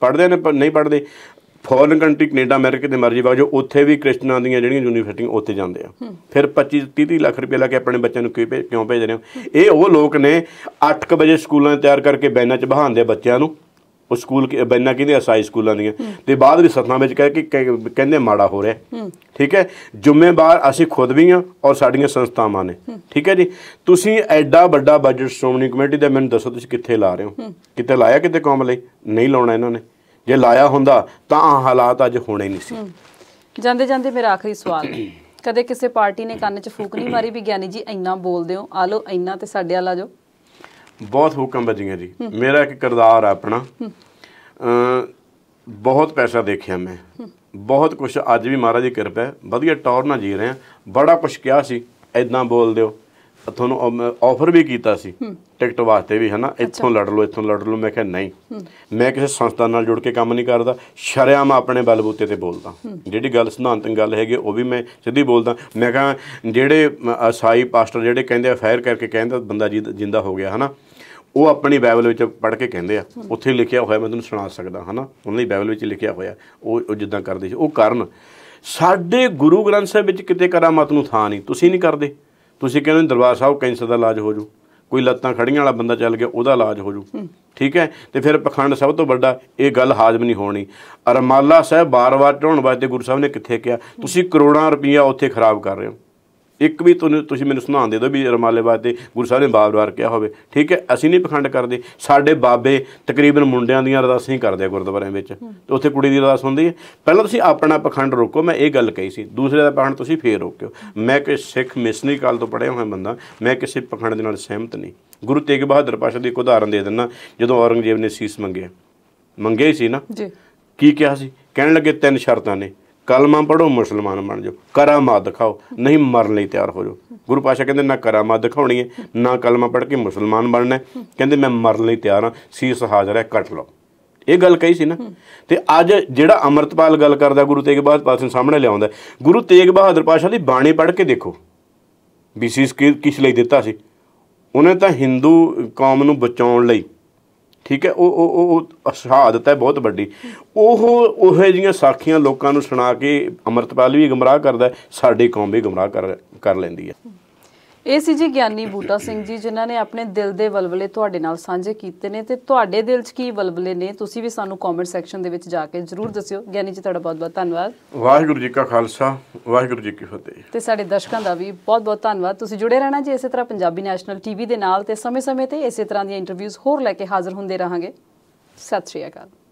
ਪੜ੍ਹਦੇ ਨੇ ਨਹੀਂ ਪੜ੍ਹਦੇ ਫੋਰਨ ਕੰਟਰੀ ਕੈਨੇਡਾ ਅਮਰੀਕਾ ਦੇ ਮਰਜੀ ਬਾਜੋ ਉੱਥੇ ਵੀ ਕ੍ਰਿਸ਼ਨਾ ਦੀਆਂ ਜਿਹੜੀਆਂ ਯੂਨੀਵਰਸਿਟੀ ਉੱਥੇ ਜਾਂਦੇ ਆ ਫਿਰ 25 30 ਲੱਖ ਰੁਪਏ ਲਾ ਕੇ ਆਪਣੇ ਬੱਚਿਆਂ ਨੂੰ ਕਿਉਂ ਭੇਜ ਰਹੇ ਹੋ ਇਹ ਉਹ ਲੋਕ ਨੇ 8:00 ਵਜੇ ਸਕੂਲਾਂ ਤਿਆਰ ਕਰਕੇ ਬੈਨਾਂ 'ਚ ਬਹਾਉਂਦੇ ਬੱਚਿਆਂ ਨੂੰ ਉਹ ਸਕੂਲ ਬੈਨਾਂ ਕਹਿੰਦੇ ਅਸਾਈ ਸਕੂਲਾਂ ਦੀਆਂ ਤੇ ਬਾਅਦ ਵਿੱਚ ਸਤਨਾ ਵਿੱਚ ਕਹਿ ਕੇ ਕਹਿੰਦੇ ਮਾੜਾ ਹੋ ਰਿਹਾ ਠੀਕ ਹੈ ਜ਼ਿੰਮੇਵਾਰ ਅਸੀਂ ਖੁਦ ਵੀ ਆ ਔਰ ਸਾਡੀਆਂ ਸੰਸਥਾਵਾਂ ਨੇ ਠੀਕ ਹੈ ਜੀ ਤੁਸੀਂ ਐਡਾ ਵੱਡਾ ਬਜਟ ਸ਼੍ਰੋਮਣੀ ਕਮੇਟੀ ਦਾ ਮੈਨੂੰ ਦੱਸੋ ਤੁਸੀਂ ਕਿੱਥੇ ਲਾ ਰਹੇ ਹੋ ਕਿਤੇ ਲਾਇਆ ਕਿਤੇ ਕੌਮ ਲਈ ਨਹੀਂ ਲਾਉਣਾ ਇਹਨਾਂ ਨੇ ਜੇ ਲਾਇਆ ਹੁੰਦਾ ਤਾਂ ਆ ਹਾਲਾਤ ਅੱਜ ਹੋਣੇ ਨਹੀਂ ਸੀ ਜਾਂਦੇ ਜਾਂਦੇ ਮੇਰਾ ਆਖਰੀ ਸਵਾਲ ਕਦੇ ਕਿਸੇ ਪਾਰਟੀ ਨੇ ਕੰਨ 'ਚ ਫੂਕ ਨਹੀਂ ਮਾਰੀ ਵੀ ਗਿਆਨੀ ਜੀ ਇੰਨਾ ਬੋਲਦੇ ਹੋ ਆ ਲੋ ਇੰਨਾ ਤੇ ਸਾਡੇ ਵਾਲਾ ਜੋ ਬਹੁਤ ਹੁਕਮ ਵੱਜੀਆਂ ਜੀ ਮੇਰਾ ਇੱਕ ਕਿਰਦਾਰ ਆ ਆਪਣਾ ਬਹੁਤ ਪੈਸਾ ਦੇਖਿਆ ਮੈਂ ਬਹੁਤ ਕੁਝ ਅੱਜ ਵੀ ਮਹਾਰਾਜ ਦੀ ਕਿਰਪਾ ਹੈ ਵਧੀਆ ਟੌਰ ਨਾਲ ਜੀ ਰਹੇ ਆ ਬੜਾ ਕੁਝ ਕਿਹਾ ਸੀ ਐਦਾਂ ਬੋਲ ਦਿਓ ਤੁਹਾਨੂੰ ਆਫਰ ਵੀ ਕੀਤਾ ਸੀ ਟਿਕਟ ਵਾਸਤੇ ਵੀ ਹਨਾ ਇੱਥੋਂ ਲੜ ਲਓ ਇੱਥੋਂ ਲੜ ਲਓ ਮੈਂ ਕਿਹਾ ਨਹੀਂ ਮੈਂ ਕਿਸੇ ਸੰਸਥਾ ਨਾਲ ਜੁੜ ਕੇ ਕੰਮ ਨਹੀਂ ਕਰਦਾ ਸ਼ਰਿਆਮ ਆਪਣੇ ਬਲਬੂਤੇ ਤੇ ਬੋਲਦਾ ਜਿਹੜੀ ਗੱਲ ਸਿਧਾਂਤਕ ਗੱਲ ਹੈਗੀ ਉਹ ਵੀ ਮੈਂ ਸਿੱਧੀ ਬੋਲਦਾ ਮੈਂ ਕਿਹਾ ਜਿਹੜੇ ਅਸਾਈ ਪਾਸਟਰ ਜਿਹੜੇ ਕਹਿੰਦੇ ਆ ਫਾਇਰ ਕਰਕੇ ਕਹਿੰਦਾ ਬੰਦਾ ਜਿੰਦਾ ਹੋ ਗਿਆ ਹਨਾ ਉਹ ਆਪਣੀ ਬਾਈਬਲ ਵਿੱਚ ਪੜ੍ਹ ਕੇ ਕਹਿੰਦੇ ਆ ਉੱਥੇ ਲਿਖਿਆ ਹੋਇਆ ਮੈਂ ਤੁਹਾਨੂੰ ਸੁਣਾ ਸਕਦਾ ਹਨਾ ਉਹਨਾਂ ਦੀ ਬਾਈਬਲ ਵਿੱਚ ਲਿਖਿਆ ਹੋਇਆ ਉਹ ਜਿੱਦਾਂ ਕਰਦੇ ਸੀ ਉਹ ਕਰਨ ਸਾਡੇ ਗੁਰੂ ਗ੍ਰੰਥ ਸਾਹਿਬ ਵਿੱਚ ਕਿਤੇ ਕਰਾਮਾਤ ਨੂੰ ਥਾਂ ਨਹੀਂ ਤੁਸੀਂ ਨਹੀਂ ਕਰਦੇ ਤੁਸੀਂ ਕਹਿੰਦੇ ਦਰਬਾਰ ਸਾਹਿਬ ਕੈਂਸਰ ਦਾ ਇਲਾਜ ਹੋ ਜੂ ਕੋਈ ਲੱਤਾਂ ਖੜੀਆਂ ਵਾਲਾ ਬੰਦਾ ਚੱਲ ਗਿਆ ਉਹਦਾ ਇਲਾਜ ਹੋ ਜੂ ਠੀਕ ਹੈ ਤੇ ਫਿਰ ਪਖੰਡ ਸਭ ਤੋਂ ਵੱਡਾ ਇਹ ਗੱਲ ਹਾਜ਼ਮ ਨਹੀਂ ਹੋਣੀ ਅਰਮਾਲਾ ਸਾਹਿਬ ਬਾਰ-ਬਾਰ ਢਾਉਣ ਵਾਸਤੇ ਗੁਰੂ ਸਾਹਿਬ ਨੇ ਕਿੱਥੇ ਕਿਹਾ ਤੁਸੀਂ ਕਰੋੜਾਂ ਰੁਪਈਆ ਉੱਥੇ ਖਰਾਬ ਕਰ ਰਹੇ ਹੋ ਇੱਕ ਵੀ ਤੁਹਾਨੂੰ ਤੁਸੀਂ ਮੈਨੂੰ ਸੁਣਾ ਦੇ ਦਿਓ ਵੀ ਰਮਾਲੇ ਵਾਸਤੇ ਗੁਰੂ ਸਾਹਿਬ ਨੇ ਬਾਰ ਕਿਹਾ ਹੋਵੇ ਠੀਕ ਹੈ ਅਸੀਂ ਨਹੀਂ ਪਖੰਡ ਕਰਦੇ ਸਾਡੇ ਬਾਬੇ ਤਕਰੀਬਨ ਮੁੰਡਿਆਂ ਦੀਆਂ ਅਰਦਾਸਾਂ ਹੀ ਕਰਦੇ ਆ ਗੁਰਦੁਆਰਿਆਂ ਵਿੱਚ ਤੇ ਉੱਥੇ ਕੁੜੀ ਦੀ ਅਰਦਾਸ ਹੁੰਦੀ ਹੈ ਪਹਿਲਾਂ ਤੁਸੀਂ ਆਪਣਾ ਪਖੰਡ ਰੋਕੋ ਮੈਂ ਇਹ ਗੱਲ ਕਹੀ ਸੀ ਦੂਸਰੇ ਦਾ ਪਖੰਡ ਤੁਸੀਂ ਫੇਰ ਰੋਕਿਓ ਮੈਂ ਕਿ ਸਿੱਖ ਮਿਸ਼ਨਰੀ ਕਾਲ ਤੋਂ ਪੜਿਆ ਹੋਇਆ ਬੰਦਾ ਮੈਂ ਕਿਸੇ ਪਖੰਡ ਦੇ ਨਾਲ ਸਹਿਮਤ ਨਹੀਂ ਗੁਰੂ ਤੇਗ ਬਹਾਦਰ ਪਾਸ਼ਾ ਦੀ ਇੱਕ ਉਦਾਹਰਨ ਦੇ ਦਿੰਨਾ ਜਦੋਂ ਔਰੰਗਜ਼ੇਬ ਨੇ ਸੀਸ ਮੰਗਿਆ ਮੰਗੇ ਸੀ ਨਾ ਜੀ ਕੀ ਕਿਹਾ ਸੀ ਕਹਿਣ ਲੱਗੇ ਤਿੰਨ ਸ਼ਰਤਾਂ ਨੇ ਕਲਮਾ ਪੜੋ ਮੁਸਲਮਾਨ ਬਣ ਜਾਓ ਕਰਾਮਾ ਦਿਖਾਓ ਨਹੀਂ ਮਰਨ ਲਈ ਤਿਆਰ ਹੋ ਜਾਓ ਗੁਰੂ ਪਾਸ਼ਾ ਕਹਿੰਦੇ ਨਾ ਕਰਾਮਾ ਦਿਖਾਉਣੀ ਹੈ ਨਾ ਕਲਮਾ ਪੜ ਕੇ ਮੁਸਲਮਾਨ ਬਣਨਾ ਕਹਿੰਦੇ ਮੈਂ ਮਰਨ ਲਈ ਤਿਆਰ ਹਾਂ ਸੀਸ ਹਾਜ਼ਰ ਹੈ ਕੱਟ ਲਓ ਇਹ ਗੱਲ ਕਹੀ ਸੀ ਨਾ ਤੇ ਅੱਜ ਜਿਹੜਾ ਅਮਰਤਪਾਲ ਗੱਲ ਕਰਦਾ ਗੁਰੂ ਤੇਗ ਬਹਾਦਰ ਪਾਸ਼ਾ ਸਾਹਮਣੇ ਲਿਆਉਂਦਾ ਗੁਰੂ ਤੇਗ ਬਹਾਦਰ ਪਾਸ਼ਾ ਦੀ ਬਾਣੀ ਪੜ ਕੇ ਦੇਖੋ ਬੀਸੀਸ ਕਿਸ ਲਈ ਦਿੱਤਾ ਸੀ ਉਹਨੇ ਤਾਂ ਹਿੰਦੂ ਕੌਮ ਨੂੰ ਬਚਾਉਣ ਲਈ ਠੀਕ ਹੈ ਉਹ ਉਹ ਉਹ ਸ਼ਹਾਦਤ ਹੈ ਬਹੁਤ ਵੱਡੀ ਉਹ ਉਹ ਜੀਆਂ ਸਾਖੀਆਂ ਲੋਕਾਂ ਨੂੰ ਸੁਣਾ ਕੇ ਅਮਰਤਪਾਲ ਵੀ ਗਮਰਾਹ ਕਰਦਾ ਸਾਡੀ ਕੌਮ ਵੀ ਗਮਰਾਹ ਕਰ ਕਰ ਲੈਂਦੀ ਹੈ ਇਹ ਸੀ ਜੀ ਗਿਆਨੀ ਬੂਟਾ ਸਿੰਘ ਜੀ ਜਿਨ੍ਹਾਂ ਨੇ ਆਪਣੇ ਦਿਲ ਦੇ ਵਲਵਲੇ ਤੁਹਾਡੇ ਨਾਲ ਸਾਂਝੇ ਕੀਤੇ ਨੇ ਤੇ ਤੁਹਾਡੇ ਦਿਲ 'ਚ ਕੀ ਵਲਵਲੇ ਨੇ ਤੁਸੀਂ ਵੀ ਸਾਨੂੰ ਕਮੈਂਟ ਸੈਕਸ਼ਨ ਦੇ ਵਿੱਚ ਜਾ ਕੇ ਜਰੂਰ ਦੱਸਿਓ ਗਿਆਨੀ ਜੀ ਤੁਹਾਡਾ ਬਹੁਤ-ਬਹੁਤ ਧੰਨਵਾਦ ਵਾਹਿਗੁਰੂ ਜੀ ਕਾ ਖਾਲਸਾ ਵਾਹਿਗੁਰੂ ਜੀ ਕੀ ਫਤਿਹ ਤੇ ਸਾਡੇ ਦਰਸ਼ਕਾਂ ਦਾ ਵੀ ਬਹੁਤ-ਬਹੁਤ ਧੰਨਵਾਦ ਤੁਸੀਂ ਜੁੜੇ ਰਹਿਣਾ ਜੀ ਇਸੇ ਤਰ੍ਹਾਂ ਪੰਜਾਬੀ ਨੈਸ਼ਨਲ ਟੀਵੀ ਦੇ ਨਾਲ ਤੇ ਸਮੇਂ-ਸਮੇਂ ਤੇ ਇਸੇ ਤਰ੍ਹਾਂ ਦੀਆਂ ਇੰਟਰਵਿਊਜ਼ ਹੋਰ ਲੈ ਕੇ ਹਾਜ਼ਰ ਹੁੰਦੇ ਰਹਾਂਗੇ ਸਤਿ ਸ਼੍ਰੀ ਅਕਾਲ